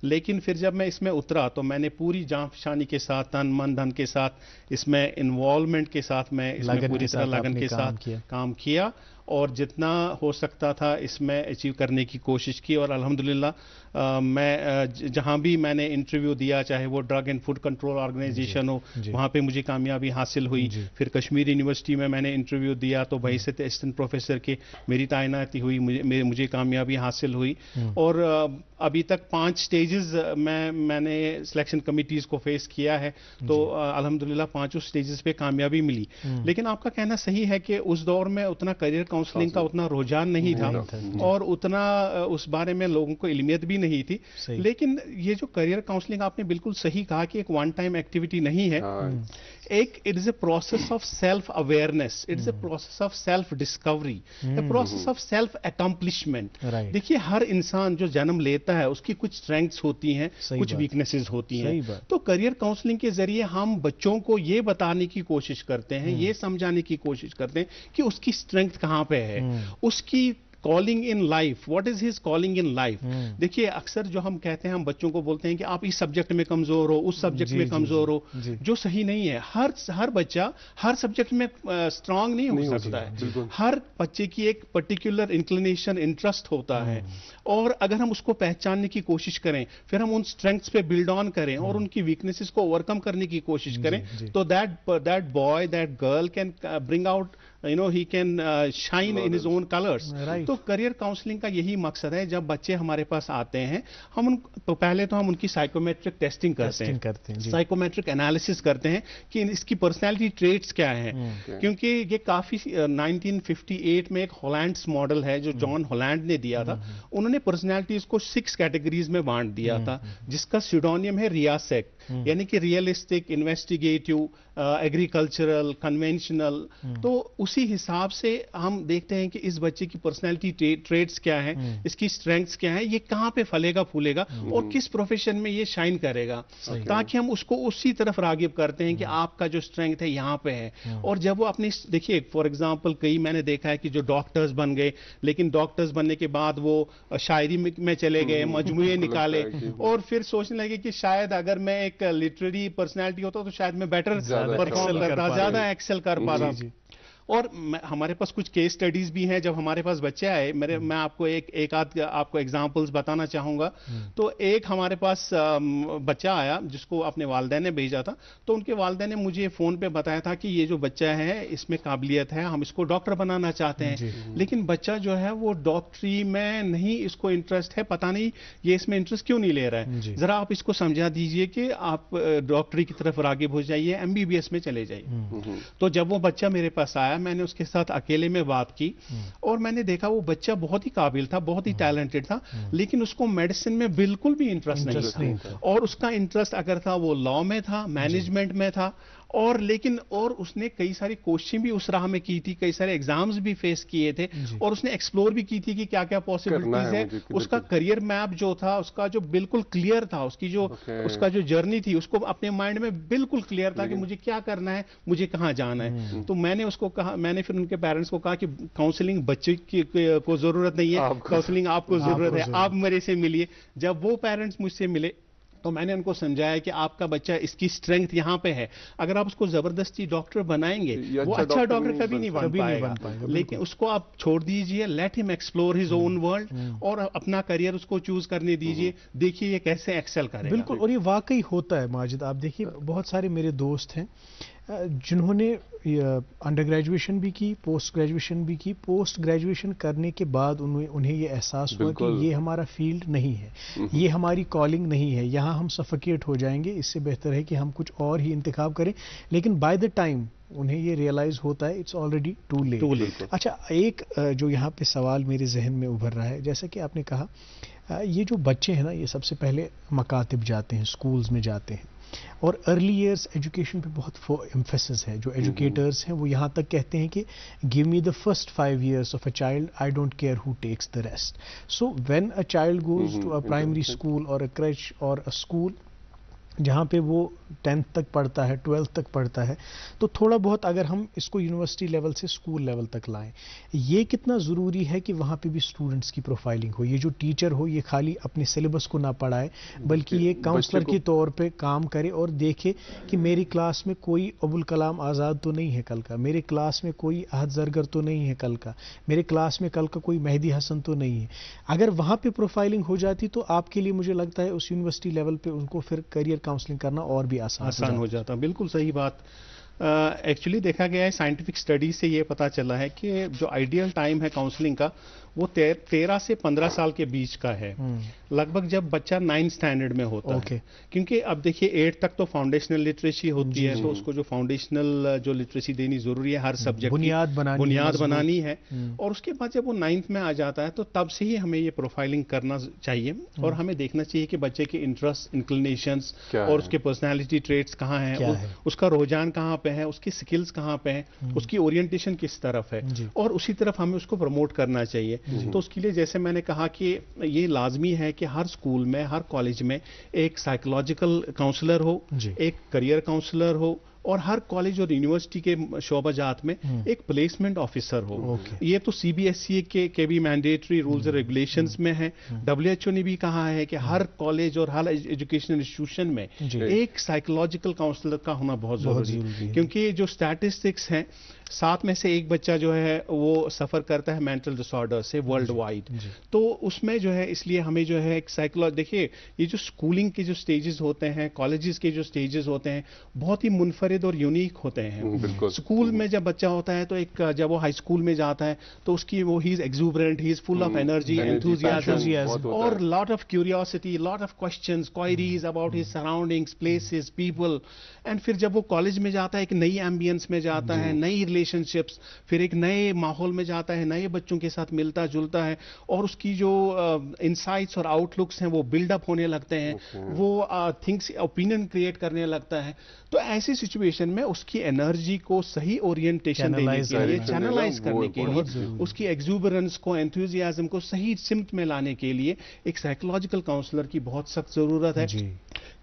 लेकिन फिर जब मैं इसमें उतरा तो मैंने पूरी जाँफशानी के साथ तन मन धन के साथ इसमें इन्वॉल्वमेंट के साथ मैं पूरी तरह लगन के साथ काम किया और जितना हो सकता था इसमें अचीव करने की कोशिश की और अल्हम्दुलिल्लाह मैं जहां भी मैंने इंटरव्यू दिया चाहे वो drug and food control organisation हो वहां पे मुझे कामयाबी हासिल हुई फिर कश्मीर यूनिवर्सिटी में मैंने इंटरव्यू दिया तो भाई से असिस्टेंट प्रोफेसर के मेरी तैनाती हुई मुझे मुझे कामयाबी हासिल हुई हम्म। और अभी तक पांच स्टेजेस में मैंने सिलेक्शन कमिटीज को फेस किया है तो अलहमदुल्ला पांचों स्टेजेस पे कामयाबी मिली हम्म। लेकिन आपका कहना सही है कि उस दौर में उतना करियर काउंसलिंग का उतना रुझान नहीं था और उतना उस बारे में लोगों को इलमियत भी नहीं थी लेकिन ये जो करियर काउंसलिंग आपने बिल्कुल सही कहा कि एक वन टाइम एक्टिविटी नहीं है हाँ। एक it is a process of self awareness it is a process of self discovery process of self accomplishment देखिए हर इंसान जो जन्म लेता है उसकी कुछ स्ट्रेंथ्स होती हैं कुछ वीकनेसेस होती हैं तो करियर काउंसलिंग के जरिए हम बच्चों को ये बताने की कोशिश करते हैं hmm. ये समझाने की कोशिश करते हैं कि उसकी स्ट्रेंथ कहाँ पे है hmm. उसकी calling in life what is his calling in life देखिए अक्सर जो हम कहते हैं हम बच्चों को बोलते हैं कि आप इस सब्जेक्ट में कमजोर हो उस सब्जेक्ट में कमजोर हो जो सही नहीं है हर हर बच्चा हर सब्जेक्ट में स्ट्रांग नहीं, नहीं हो सकता है हर बच्चे की एक पर्टिकुलर इंक्लिनेशन इंटरेस्ट होता है hmm. और अगर हम उसको पहचानने की कोशिश करें फिर हम उन स्ट्रेंथ्स पे बिल्ड ऑन करें और hmm. उनकी वीकनेसेस को ओवरकम करने की कोशिश करें तो that that boy that girl can bring out you know he can shine in his own colours तो करियर काउंसलिंग का यही मकसद है जब बच्चे हमारे पास आते हैं हम उन तो पहले तो हम उनकी साइकोमेट्रिक टेस्टिंग करते हैं करते हैं साइकोमेट्रिक एनालिसिस करते हैं कि इसकी पर्सनैलिटी ट्रेट्स क्या है हम्म। क्योंकि ये काफी नाइनटीन uh, में एक होलैंड्स मॉडल है जो जॉन हम्म। होलैंड ने दिया था हम्म, उन्होंने पर्सनैलिटीज को सिक्स कैटेगरीज में बांट दिया था जिसका सिडोनियम है रियासेक यानी कि रियलिस्टिक इन्वेस्टिगेटिव एग्रीकल्चरल कन्वेंशनल तो उस उसी हिसाब से हम देखते हैं कि इस बच्चे की पर्सनैलिटी ट्रेड्स क्या है हम्म। इसकी स्ट्रेंथ्स क्या है ये कहाँ पे फलेगा फूलेगा हम्म। और किस प्रोफेशन में ये शाइन करेगा ताकि हम उसको उसी तरफ रागिब करते हैं कि हम्म। आपका जो स्ट्रेंथ है यहाँ पे है और जब वो अपनी देखिए फॉर एग्जाम्पल कई मैंने देखा है कि जो डॉक्टर्स बन गए लेकिन डॉक्टर्स बनने के बाद वो शायरी में चले गए मजमुए निकाले और फिर सोचने लगे कि शायद अगर मैं एक लिटरेरी पर्सनैलिटी होता तो शायद मैं बेटर परफॉर्म करता ज्यादा एक्सेल कर पा पाता और हमारे पास कुछ केस स्टडीज भी हैं जब हमारे पास बच्चे आए मेरे हम्म। मैं आपको एक एक आध आपको एग्जाम्पल्स बताना चाहूँगा हम्म। तो एक हमारे पास बच्चा आया जिसको अपने वालदे ने भेजा था तो उनके वालदे ने मुझे फ़ोन पे बताया था कि ये जो बच्चा है इसमें काबिलियत है हम इसको डॉक्टर बनाना चाहते हैं लेकिन बच्चा जो है वो डॉक्टरी में नहीं इसको इंटरेस्ट है पता नहीं ये इसमें इंटरेस्ट क्यों नहीं ले रहा है ज़रा आप इसको समझा दीजिए कि आप डॉक्टरी की तरफ रागिब हो जाइए एम में चले जाइए हम्म। तो जब वो बच्चा मेरे पास आया मैंने उसके साथ अकेले में बात की हम्म। और मैंने देखा वो बच्चा बहुत ही काबिल था बहुत ही टैलेंटेड हम्म। था हम्म। लेकिन उसको मेडिसिन में बिल्कुल भी इंटरेस्ट नहीं था और उसका इंटरेस्ट अगर था वो लॉ में था मैनेजमेंट में था और लेकिन और उसने कई सारी कोशिशें भी उस राह में की थी कई सारे एग्जाम्स भी फेस किए थे और उसने एक्सप्लोर भी की थी कि क्या क्या पॉसिबिलिटीज है, उसका करियर मैप जो था उसका जो बिल्कुल क्लियर था उसकी जो उसका जो जर्नी थी उसको अपने माइंड में बिल्कुल क्लियर था कि हम्म। मुझे क्या करना है मुझे कहाँ जाना है हम्म। तो मैंने उसको कहा मैंने फिर उनके पेरेंट्स को कहा कि काउंसिलिंग बच्चे को जरूरत नहीं है काउंसलिंग आपको जरूरत है आप मेरे से मिलिए जब वो पेरेंट्स मुझसे मिले तो मैंने उनको समझाया कि आपका बच्चा इसकी स्ट्रेंथ यहाँ पे है अगर आप उसको जबरदस्ती डॉक्टर बनाएंगे अच्छा वो अच्छा डॉक्टर कभी नहीं बन पाएगा लेकिन उसको आप छोड़ दीजिए let him explore his own world और अपना करियर उसको चूज करने दीजिए हम्म, हम्म। देखिए ये कैसे एक्सेल करें बिल्कुल और ये वाकई होता है माजिद आप देखिए बहुत सारे मेरे दोस्त हैं जिन्होंने अंडर ग्रेजुएशन भी की पोस्ट ग्रेजुएशन भी की पोस्ट ग्रेजुएशन करने के बाद उन्हें उन्हें ये एहसास हुआ कि ये हमारा फील्ड नहीं है हम्म। ये हमारी कॉलिंग नहीं है यहाँ हम सफोकेट हो जाएंगे इससे बेहतर है कि हम कुछ और ही इंतखब करें लेकिन बाय द टाइम उन्हें ये रियलाइज होता है इट्स ऑलरेडी टू लेट अच्छा एक जो यहाँ पे सवाल मेरे जहन में उभर रहा है जैसा कि आपने कहा ये जो बच्चे हैं ना ये सबसे पहले मकातब जाते हैं स्कूल्स में जाते हैं और अर्ली ईयर्स एजुकेशन पे बहुत एम्फेसिस है जो एजुकेटर्स हम्म, हम्म। हैं वो यहाँ तक कहते हैं कि give me the first five years of a child I don't care who takes the rest so when a child goes to a primary school और अ क्रच और अ स्कूल जहाँ पे वो टेंथ तक पढ़ता है ट्वेल्थ तक पढ़ता है तो थोड़ा बहुत अगर हम इसको यूनिवर्सिटी लेवल से स्कूल लेवल तक लाएं ये कितना ज़रूरी है कि वहाँ पे भी स्टूडेंट्स की प्रोफाइलिंग हो ये जो टीचर हो ये खाली अपने सिलेबस को ना पढ़ाए बल्कि ये काउंसलर के तौर पे काम करे और देखे कि मेरी क्लास में कोई अबुल कलाम आज़ाद तो नहीं है कल का मेरे क्लास में कोई अहद जरगर तो नहीं है कल का मेरे क्लास में कल का कोई मेहदी हसन तो नहीं है अगर वहाँ पर प्रोफाइलिंग हो जाती तो आपके लिए मुझे लगता है उस यूनिवर्सिटी लेवल पर उनको फिर करियर काउंसलिंग करना और भी आसान, आसान हो जाता है बिल्कुल सही बात एक्चुअली uh, देखा गया है साइंटिफिक स्टडी से ये पता चला है कि जो आइडियल टाइम है काउंसलिंग का वो ते, तेरह से पंद्रह साल के बीच का है हम्म। लगभग जब बच्चा नाइन्थ स्टैंडर्ड में होता okay. है क्योंकि अब देखिए एट तक तो फाउंडेशनल लिटरेसी होती जी, है जी, तो उसको जो फाउंडेशनल जो लिटरेसी देनी जरूरी है हर सब्जेक्ट बुनियाद बनानी बुनियाद बनानी है हम्म। और उसके बाद जब वो नाइन्थ में आ जाता है तो तब से ही हमें ये प्रोफाइलिंग करना चाहिए और हम्म। हमें देखना चाहिए कि बच्चे के इंटरेस्ट इंक्लिनेशन और उसके पर्सनैलिटी ट्रेट्स कहाँ हैं उसका रुझान कहाँ पे है उसकी स्किल्स कहाँ पे है उसकी ओरिएंटेशन किस तरफ है और उसी तरफ हमें उसको प्रमोट करना चाहिए तो उसके लिए जैसे मैंने कहा कि ये लाजमी है कि हर स्कूल में हर कॉलेज में एक साइकोलॉजिकल काउंसलर हो एक करियर काउंसलर हो और हर कॉलेज और यूनिवर्सिटी के शोबाजात में हम्म। एक प्लेसमेंट ऑफिसर हो ये तो सीबीएसई e के के भी मैंडेटरी रूल्स एंड रेगुलेशन में है डब्ल्यूएचओ हम्म। ने भी कहा है कि हर कॉलेज और हर एजुकेशनल इंस्टीट्यूशन में एक साइकोलॉजिकल काउंसलर का होना बहुत जरूरी है क्योंकि जो स्टैटिस्टिक्स हैं सात में से एक बच्चा जो है वो सफर करता है मेंटल डिसऑर्डर से वर्ल्ड वाइड तो उसमें जो है इसलिए हमें जो है एक साइकोलॉजी देखिए ये जो स्कूलिंग के जो स्टेजेस होते हैं कॉलेजेस के जो स्टेजेस होते हैं बहुत ही मुनफर मुनफरद और यूनिक होते हैं हम्म, स्कूल में जब बच्चा होता है तो एक जब वो हाई स्कूल में जाता है तो उसकी वो he is exuberant he is full of energy और lot of curiosity lot of question queries about his surroundings places people and फिर जब वो कॉलेज में जाता है एक नई एम्बियंस में जाता है नई रिलेशनशिप्स फिर एक नए माहौल में जाता है नए बच्चों के साथ मिलता जुलता है और उसकी जो इंसाइट्स uh, और आउटलुक्स हैं वो बिल्डअप होने लगते हैं वो थिंग्स ओपिनियन क्रिएट करने लगता है तो ऐसी सिचुएशन सिचुएशन में उसकी एनर्जी को सही ओरिएंटेशन देने के लिए चैनलाइज करने के लिए उसकी एग्जूबरेंस को एंथ्यूजियाज्म को सही सिमत में लाने के लिए एक साइकोलॉजिकल काउंसलर की बहुत सख्त जरूरत है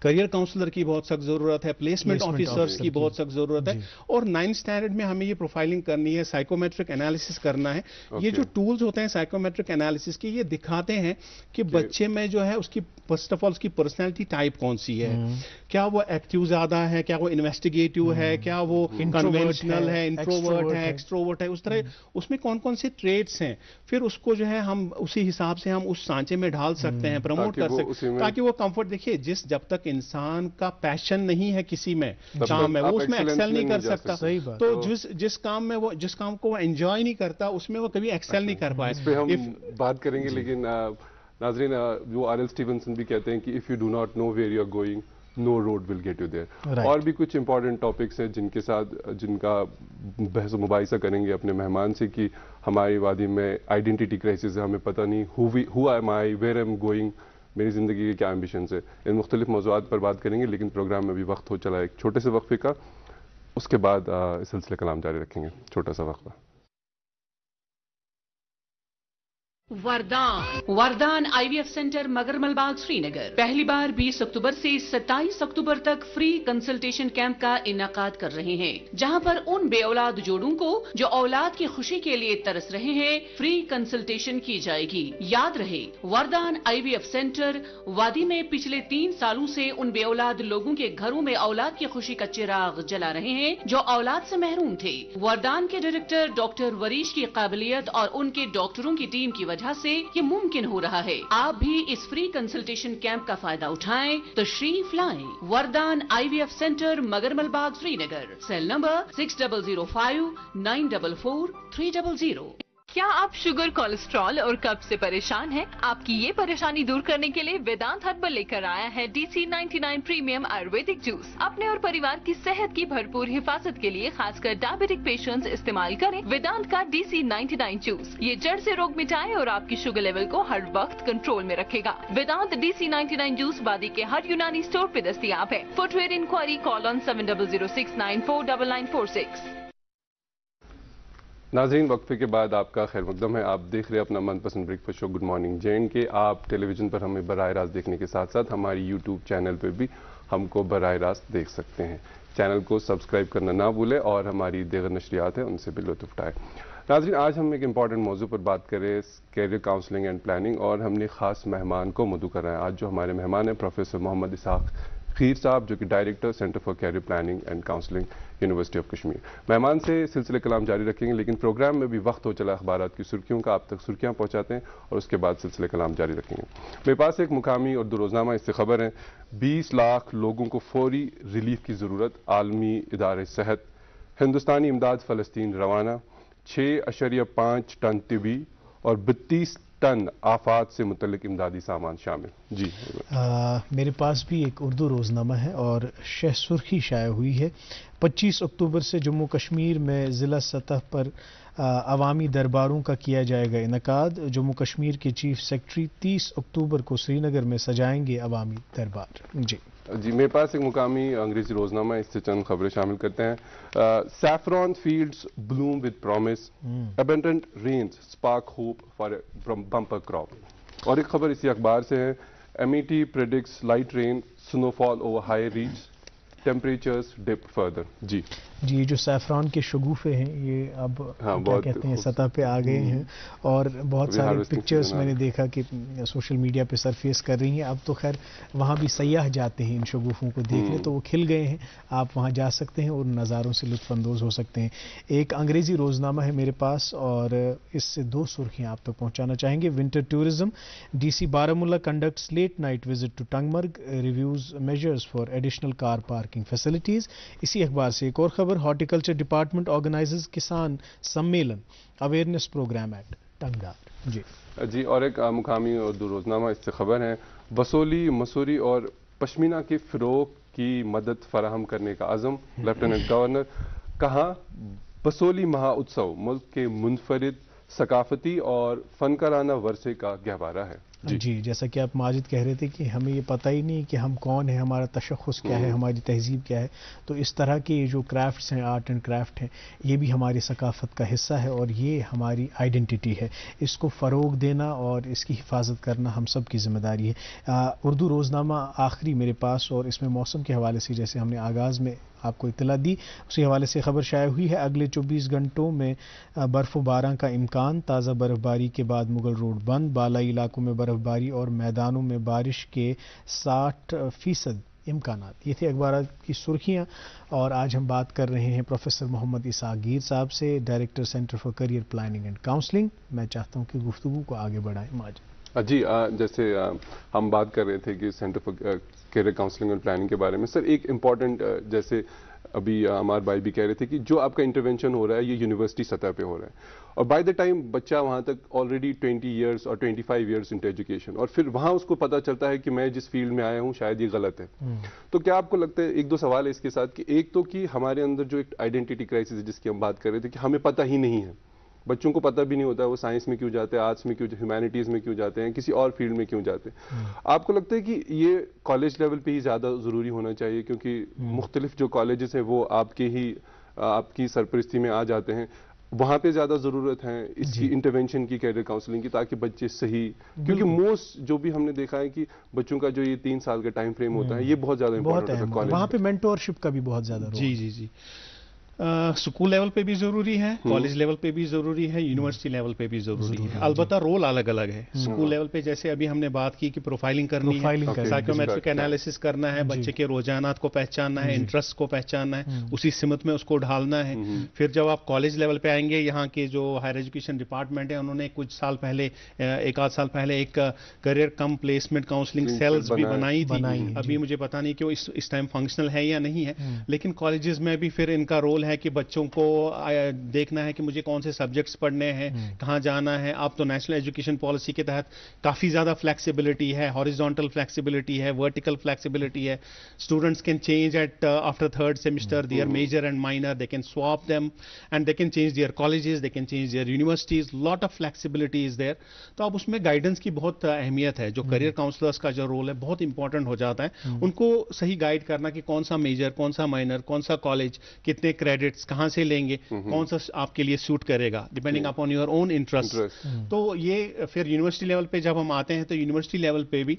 करियर काउंसलर की बहुत सख्त जरूरत है प्लेसमेंट ऑफिसर्स की बहुत सख्त जरूरत है और नाइन्थ स्टैंडर्ड में हमें ये प्रोफाइलिंग करनी है साइकोमेट्रिक एनालिसिस करना है okay. ये जो टूल्स होते हैं साइकोमेट्रिक एनालिसिस के ये दिखाते हैं कि okay. बच्चे में जो है उसकी फर्स्ट ऑफ ऑल उसकी पर्सनैलिटी टाइप कौन सी है हम्म। क्या वो एक्टिव ज्यादा है क्या वो इन्वेस्टिगेटिव है हम्म। क्या वो कन्वेंशनल है इंट्रोवर्ट है एक्सट्रोवर्ट है उस तरह हम्म। उसमें कौन कौन से ट्रेड्स हैं फिर उसको जो है हम उसी हिसाब से हम उस सांचे में ढाल सकते हैं प्रमोट कर सकते हैं ताकि वो कंफर्ट देखिए जिस जब तक इंसान का पैशन नहीं है किसी में काम में वो उसमें एक्सेल नहीं कर सकता सही बात तो, तो जिस जिस काम में वो जिस काम को वो एंजॉय नहीं करता उसमें वो कभी एक्सेल नहीं कर अच्छा। पाए हम बात करेंगे लेकिन नाजरीन वो आर एल स्टीवनसन भी कहते हैं कि if you do not know where you are going no road will get you there और भी कुछ इंपॉर्टेंट टॉपिक्स हैं जिनके साथ जिनका बहस मुबासा करेंगे अपने मेहमान से कि हमारी वादी में आइडेंटिटी क्राइसिस है हमें पता नहीं who I am I where am going मेरी ज़िंदगी के क्या एम्बिशन है इन मुख्तलिफ मौजूद पर बात करेंगे लेकिन प्रोग्राम में अभी वक्त हो चला है एक छोटे से वक्फे का उसके बाद इस सिलसिले का नाम जारी रखेंगे छोटा सा वक्फा वरदान वरदान आईवीएफ सेंटर मगरमल बाग श्रीनगर पहली बार 20 अक्टूबर से 27 अक्टूबर तक फ्री कंसल्टेशन कैंप का इनका कर रहे हैं जहां पर उन बेऔलाद जोड़ों को जो औलाद की खुशी के लिए तरस रहे हैं फ्री कंसल्टेशन की जाएगी याद रहे वरदान आईवीएफ सेंटर वादी में पिछले तीन सालों से उन बेऔलाद लोगों के घरों में औलाद की खुशी का चिराग जला रहे हैं जो औलाद ऐसी महरूम थे वरदान के डायरेक्टर डॉक्टर वरीश की काबिलियत और उनके डॉक्टरों की टीम की वजह वजह से ये मुमकिन हो रहा है आप भी इस फ्री कंसल्टेशन कैंप का फायदा उठाएं श्री लाएं Vardaan IVF centre Magarmal Bagh Srinagar cell number six double zero five nine double four three double zero क्या आप शुगर कोलेस्ट्रॉल और कब्ज से परेशान हैं? आपकी ये परेशानी दूर करने के लिए वेदांत हर्बल लेकर आया है डीसी 99 प्रीमियम आयुर्वेदिक जूस अपने और परिवार की सेहत की भरपूर हिफाजत के लिए खासकर डायबिटिक पेशेंट्स इस्तेमाल करें वेदांत का डीसी 99 जूस ये जड़ से रोग मिटाए और आपकी शुगर लेवल को हर वक्त कंट्रोल में रखेगा वेदांत डी सी जूस वादी के हर यूनानी स्टोर पे दस्तियाब है footwear enquiry call on seven double zero six nine four double nine four six नाजरीन वक्फे के बाद आपका खैर मकदम है आप देख रहे हैं अपना मनपसंद breakfast show good morning J K आप टेलीविज़न पर हमें बर रास्त देखने के साथ साथ हमारी यूट्यूब चैनल पर भी हमको बर रास्त देख सकते हैं चैनल को सब्सक्राइब करना ना भूलें और हमारी दीगर नशरियात हैं उनसे भी लुत्फ उठाए नाजरीन आज हम एक इम्पॉर्टेंट मौजू पर बात करें कैरियर काउंसलिंग एंड प्लानिंग और हमने ख़ास मेहमान को मधु कराया आज जो हमारे मेहमान हैं प्रोफेसर मोहम्मद इसाक फीर साहब जो कि director centre for career planning and counselling university of Kashmir मेहमान से सिलसिले कलाम जारी रखेंगे लेकिन प्रोग्राम में भी वक्त हो चला अखबार की सुर्खियों का आप तक सुर्खियाँ पहुँचाते हैं और उसके बाद सिलसिले कलाम जारी रखेंगे मेरे पास एक मुकामी और दुरोजनामा इससे खबर है बीस लाख लोगों को फौरी रिलीफ की ज़रूरत आलमी इदारे सेहत हिंदुस्तानी इमदाद फ़लस्तीन रवाना छः अशरिया पाँच टन तिबी और बत्तीस टन आफात से मुतलक इमदादी सामान शामिल जी आ, मेरे पास भी एक उर्दू रोज़नामा है और शह सुर्खी शाया हुई है 25 अक्टूबर से जम्मू कश्मीर में ज़िला सतह पर अवामी दरबारों का किया जाएगा इनका जम्मू कश्मीर के चीफ सेक्रेटरी 30 अक्टूबर को श्रीनगर में सजाएंगे अवामी दरबार जी जी मेरे पास एक मुकामी अंग्रेजी रोजनामा इससे चंद खबरें शामिल करते हैं saffron fields bloom with promise abundant range spark hope for bumper crop और एक खबर इसी अखबार से है MET predicts light rain snowfall over high reach temperatures dip further जी जी जो सैफरान के शगुफे हैं ये अब हाँ, क्या कहते हैं सतह पे आ गए हम्म। हैं और बहुत सारे पिक्चर्स मैंने देखा कि सोशल मीडिया पे सरफेस कर रही हैं अब तो खैर वहाँ भी सयाह जाते हैं इन शगुफों को देखने हम्म। तो वो खिल गए हैं आप वहाँ जा सकते हैं और नज़ारों से लुत्फानंदोज़ हो सकते हैं एक अंग्रेज़ी रोज़नामा है मेरे पास और इससे दो सुर्खियाँ आप तक पहुँचाना चाहेंगे winter tourism D C Baramulla conducts late night visit to Tangmarg reviews measures for additional car park parking facilities इसी अखबार से एक और खबर हॉर्टिकल्चर डिपार्टमेंट ऑर्गेनाइज किसान सम्मेलन अवेयरनेस प्रोग्राम एट टंगार जी जी और एक मुकामी उर्दू रोजनामा इससे खबर है बसोली मसूरी और पश्मीना के फ़रोग की मदद फराहम करने का आज़म लेफ्टिनेंट गवर्नर कहा बसोली महा उत्सव मुल्क के मुनफरद सकाफती और फनकाराना वर्से का गहवारा है जी, जी जैसा कि आप माजिद कह रहे थे कि हमें ये पता ही नहीं कि हम कौन है हमारा तशखस क्या है हम्म। हमारी तहजीब क्या है तो इस तरह के जो क्राफ्ट्स हैं आर्ट एंड क्राफ्ट हैं ये भी हमारी सकाफत का हिस्सा है और ये हमारी आइडेंटिटी है इसको फ़रोग देना और इसकी हिफाजत करना हम सब की ज़िम्मेदारी है उर्दू रोज़नामा आखिरी मेरे पास और इसमें मौसम के हवाले से जैसे हमने आगाज़ में आपको इतला दी उसी हवाले से खबर शाया हुई है अगले 24 घंटों में बर्फ़बारा का इम्कान ताज़ा बर्फ़बारी के बाद मुगल रोड बंद बालाई इलाकों में बर्फ़बारी और मैदानों में बारिश के साठ फीसद इम्कान ये थे अखबार की सुर्खियाँ और आज हम बात कर रहे हैं प्रोफेसर मोहम्मद इसागीर साहब से director centre for career planning and counselling मैं चाहता हूँ कि गुफ्तु को आगे बढ़ाएँ माज जी आ, जैसे आ, हम बात कर रहे थे कि सेंटर फॉर करियर काउंसलिंग और प्लानिंग के बारे में सर एक इंपॉर्टेंट जैसे अभी अमार भाई भी कह रहे थे कि जो आपका इंटरवेंशन हो रहा है ये यूनिवर्सिटी सतह पे हो रहा है और बाय द टाइम बच्चा वहां तक ऑलरेडी 20 इयर्स और 25 इयर्स इंटर एजुकेशन और फिर वहां उसको पता चलता है कि मैं जिस फील्ड में आया हूं शायद ये गलत है हम्म। तो क्या आपको लगता है एक दो सवाल है इसके साथ कि एक तो कि हमारे अंदर जो एक आइडेंटिटी क्राइसिस जिसकी हम बात कर रहे थे कि हमें पता ही नहीं है बच्चों को पता भी नहीं होता है वो साइंस में क्यों जाते हैं आर्ट्स में क्यों ह्यूमैनिटीज़ में क्यों जाते हैं किसी और फील्ड में क्यों जाते हैं हम्म। आपको लगता है कि ये कॉलेज लेवल पर ही ज़्यादा ज़रूरी होना चाहिए क्योंकि हम्म। मुख्तलिफ जो कॉलेज हैं वो आपके ही आपकी सरपरस्ती में आ जाते हैं वहाँ पे ज़्यादा ज़रूरत है इसकी इंटरवेंशन की कैरियर काउंसलिंग की ताकि बच्चे सही क्योंकि मोस्ट जो भी हमने देखा है कि बच्चों का जो ये तीन साल का टाइम फ्रेम होता है हम्म। ये बहुत ज़्यादा इंपॉर्टेंट है वहाँ पे मेंटोरशिप का भी बहुत ज़्यादा जी जी जी स्कूल लेवल पे भी ज़रूरी है हम्म। कॉलेज लेवल पे भी ज़रूरी है यूनिवर्सिटी लेवल पे भी ज़रूरी है हाँ अलबत् रोल अलग अलग है हम्म। स्कूल लेवल पे जैसे अभी हमने बात की कि प्रोफाइलिंग करनी है साइकोमेट्रिक एनालिसिस करना है बच्चे के रोजाना को पहचानना है इंटरेस्ट को पहचानना है हम्म। उसी सिमत में उसको ढालना है फिर जब आप कॉलेज लेवल पे आएंगे यहाँ के जो हायर एजुकेशन डिपार्टमेंट है उन्होंने कुछ साल पहले एक आध साल पहले एक career cum placement counselling cells भी बनाई थी अभी मुझे पता नहीं कि वो इस टाइम फंक्शनल है या नहीं है लेकिन कॉलेजेस में भी फिर इनका रोल है है कि बच्चों को देखना है कि मुझे कौन से सब्जेक्ट्स पढ़ने हैं हम्म। कहाँ जाना है आप तो नेशनल एजुकेशन पॉलिसी के तहत काफ़ी ज़्यादा फ्लेक्सिबिलिटी है हॉरिजॉन्टल फ्लैक्सीबिलिटी है वर्टिकल फ्लैक्सीबिलिटी है students can change at after third semester their major and minor they can swap them and they can change their colleges they can change their universities lot of flexibility is there तो अब उसमें guidance की बहुत uh, अहमियत है जो career hmm. Counsellors का जो रोल है बहुत इंपॉर्टेंट हो जाता है hmm. उनको सही गाइड करना कि कौन सा मेजर कौन सा माइनर कौन सा कॉलेज कितने क्रेडिट कार्बोहाइड्रेट्स कहाँ से लेंगे कौन सा आपके लिए सूट करेगा depending upon your own interest तो ये फिर यूनिवर्सिटी लेवल पे जब हम आते हैं तो यूनिवर्सिटी लेवल पे भी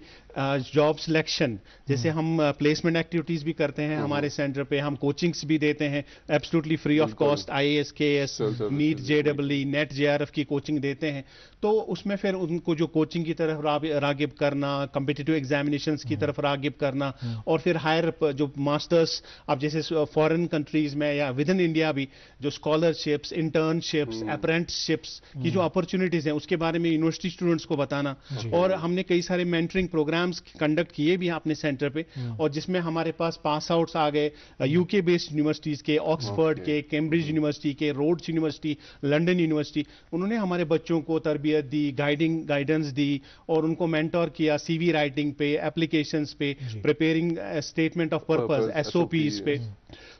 जॉब uh, सिलेक्शन जैसे hmm. हम प्लेसमेंट uh, एक्टिविटीज भी करते हैं hmm. हमारे सेंटर पे हम कोचिंग्स भी देते हैं absolutely free of cost I S K S NEET J W NET J की कोचिंग देते हैं तो उसमें फिर उनको जो कोचिंग की हम्म। तरफ रागिब करना कंपिटेटिव एग्जामिनेशन की तरफ रागिब करना और फिर हायर जो मास्टर्स अब जैसे फॉरेन कंट्रीज में या विद इन इंडिया भी जो स्कॉलरशिप्स इंटर्नशिप्स अप्रेंटशिप्स की जो अपॉर्चुनिटीज हम्म। हैं उसके बारे में यूनिवर्सिटी स्टूडेंट्स को बताना और हमने कई सारे मेंटरिंग प्रोग्राम्स कंडक्ट किए भी अपने सेंटर पे हम्म। और जिसमें हमारे पास पास आउट्स आ गए यूके बेस्ड यूनिवर्सिटीज के ऑक्सफर्ड के कैम्ब्रिज यूनिवर्सिटी के रोड्स यूनिवर्सिटी लंडन यूनिवर्सिटी उन्होंने हमारे बच्चों को तरबी बिहेवियर दी गाइडिंग गाइडेंस दी और उनको मेंटोर किया सीवी राइटिंग पे एप्लीकेशंस पे preparing statement of purpose SOPs पे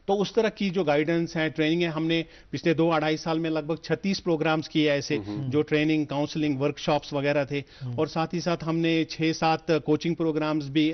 तो उस तरह की जो गाइडेंस है ट्रेनिंग है हमने पिछले दो अढ़ाई साल में लगभग छत्तीस प्रोग्राम्स किए ऐसे हम्म, हम्म। जो ट्रेनिंग काउंसलिंग वर्कशॉप्स वगैरह थे हम्म। और साथ ही साथ हमने छह सात कोचिंग प्रोग्राम्स भी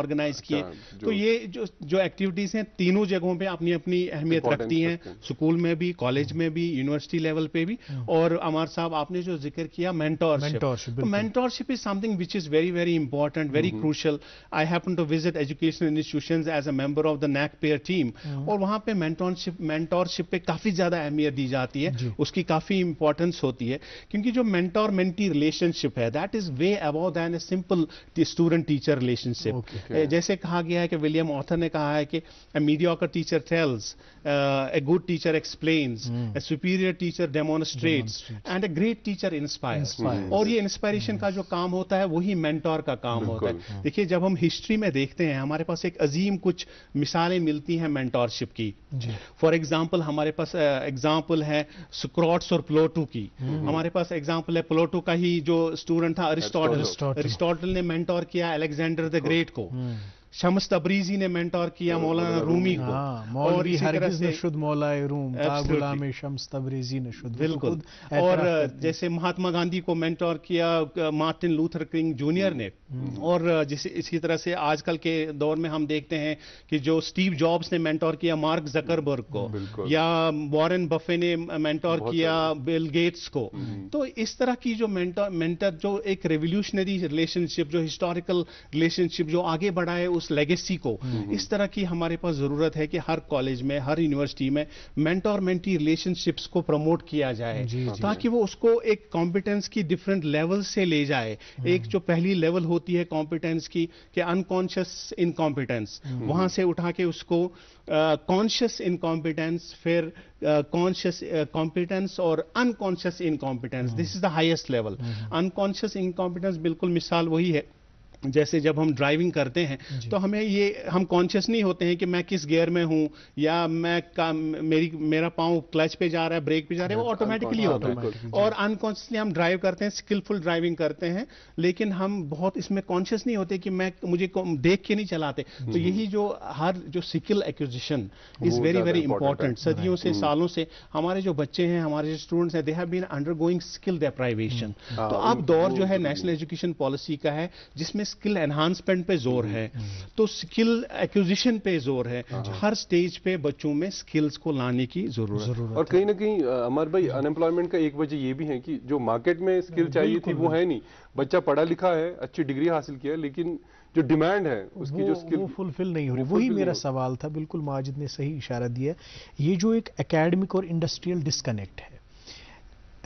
ऑर्गेनाइज किए अच्छा, तो ये जो जो एक्टिविटीज़ हैं तीनों जगहों पे अपनी अपनी अहमियत रखती हैं स्कूल में भी कॉलेज में भी यूनिवर्सिटी लेवल पे भी और अमार साहब आपने जो जिक्र किया mentorship mentorship is something which is very very important very crucial I happen to visit education institution as a member of the NAAC peer team और वहाँ पे मेंटोरशिप मेंटोरशिप पे काफ़ी ज़्यादा अहमियत दी जाती है उसकी काफ़ी इंपॉर्टेंस होती है क्योंकि जो मेंटोर मेंटी रिलेशनशिप है that is way about than a simple student teacher relationship जैसे कहा गया है कि विलियम ऑथर ने कहा है कि a mediocre teacher tells a good teacher explain a superior teacher demonstrate and a great teacher inspire और ये इंस्पायरेशन hmm. का जो काम होता है वही मेंटोर का काम होता है देखिए जब हम हिस्ट्री में देखते हैं हमारे पास एक अजीम कुछ मिसालें मिलती हैं मेंटोर स्कॉलरशिप की फॉर एग्जाम्पल हमारे पास एग्जाम्पल है स्क्रॉट्स और प्लोटो की हम्म। हमारे पास एग्जाम्पल है प्लोटो का ही जो स्टूडेंट था अरिस्टोटल अरिस्टोटल ने मेंटोर किया अलेक्जेंडर द ग्रेट को हम्म। शमस तबरीजी ने मेंटोर किया तो मौलाना रूमी को हाँ, और शुद्ध मौलाए रूम गुलाम शमस तबरीजी ने शुद्ध बिल्कुल और जैसे महात्मा गांधी को मेंटोर किया मार्टिन लूथर किंग जूनियर ने हम्म। हम्म। और जैसे इसी तरह से आजकल के दौर में हम देखते हैं कि जो स्टीव जॉब्स ने मेंटोर किया मार्क जकरबर्ग को या वॉरेन बफे ने मेंटोर किया बिल गेट्स को हम्म। तो इस तरह की जो मेंटर मेंटर जो एक रेवोल्यूशनरी रिलेशनशिप जो हिस्टोरिकल रिलेशनशिप जो आगे बढ़ाए उस लेगेसी को इस तरह की हमारे पास जरूरत है कि हर कॉलेज में हर यूनिवर्सिटी में मेंटोर मेंटी रिलेशनशिप्स को प्रमोट किया जाए ताकि वो उसको एक कॉम्पिटेंस की डिफरेंट लेवल से ले जाए हम्म। एक जो पहली लेवल होती है कॉम्पिटेंस की कि अनकॉन्शियस इनकॉम्पिटेंस हम्म। वहां से उठा के उसको कॉन्शियस इनकॉम्पिटेंस फिर कॉन्शियस कॉम्पिटेंस और unconscious incompetence this is the highest level unconscious incompetence बिल्कुल मिसाल वही है जैसे जब हम ड्राइविंग करते हैं तो हमें ये हम कॉन्शियस नहीं होते हैं कि मैं किस गियर में हूँ या मैं का, मेरी मेरा पाँव क्लच पे जा रहा है ब्रेक पे जा रहा है वो ऑटोमेटिकली होता है और अनकॉन्शियसली हम ड्राइव करते हैं स्किलफुल ड्राइविंग करते हैं लेकिन हम बहुत इसमें कॉन्शियस नहीं होते कि मैं मुझे देख के नहीं चलाते तो यही जो हर जो skill acquisition is very very important सदियों से हम्म। सालों से हमारे जो बच्चे हैं हमारे जो स्टूडेंट्स हैं they have been going skill deprivation तो अब दौर जो है नेशनल एजुकेशन पॉलिसी का है जिसमें स्किल हम्म, एनहांसमेंट हम्म, हम्म। तो पे जोर है तो स्किल एक्विजिशन पे जोर है हर स्टेज पे बच्चों में स्किल्स को लाने की जरूरत है और कहीं ना कहीं अमर भाई अनएम्प्लॉयमेंट का एक वजह ये भी है कि जो मार्केट में स्किल हाँ, चाहिए थी वो है नहीं बच्चा पढ़ा लिखा है अच्छी डिग्री हासिल किया है लेकिन जो डिमांड है उसकी जो स्किल फुलफिल नहीं हो रही वही मेरा सवाल था बिल्कुल माजिद ने सही इशारा दिया ये जो एक अकेडमिक और इंडस्ट्रियल डिस्कनेक्ट है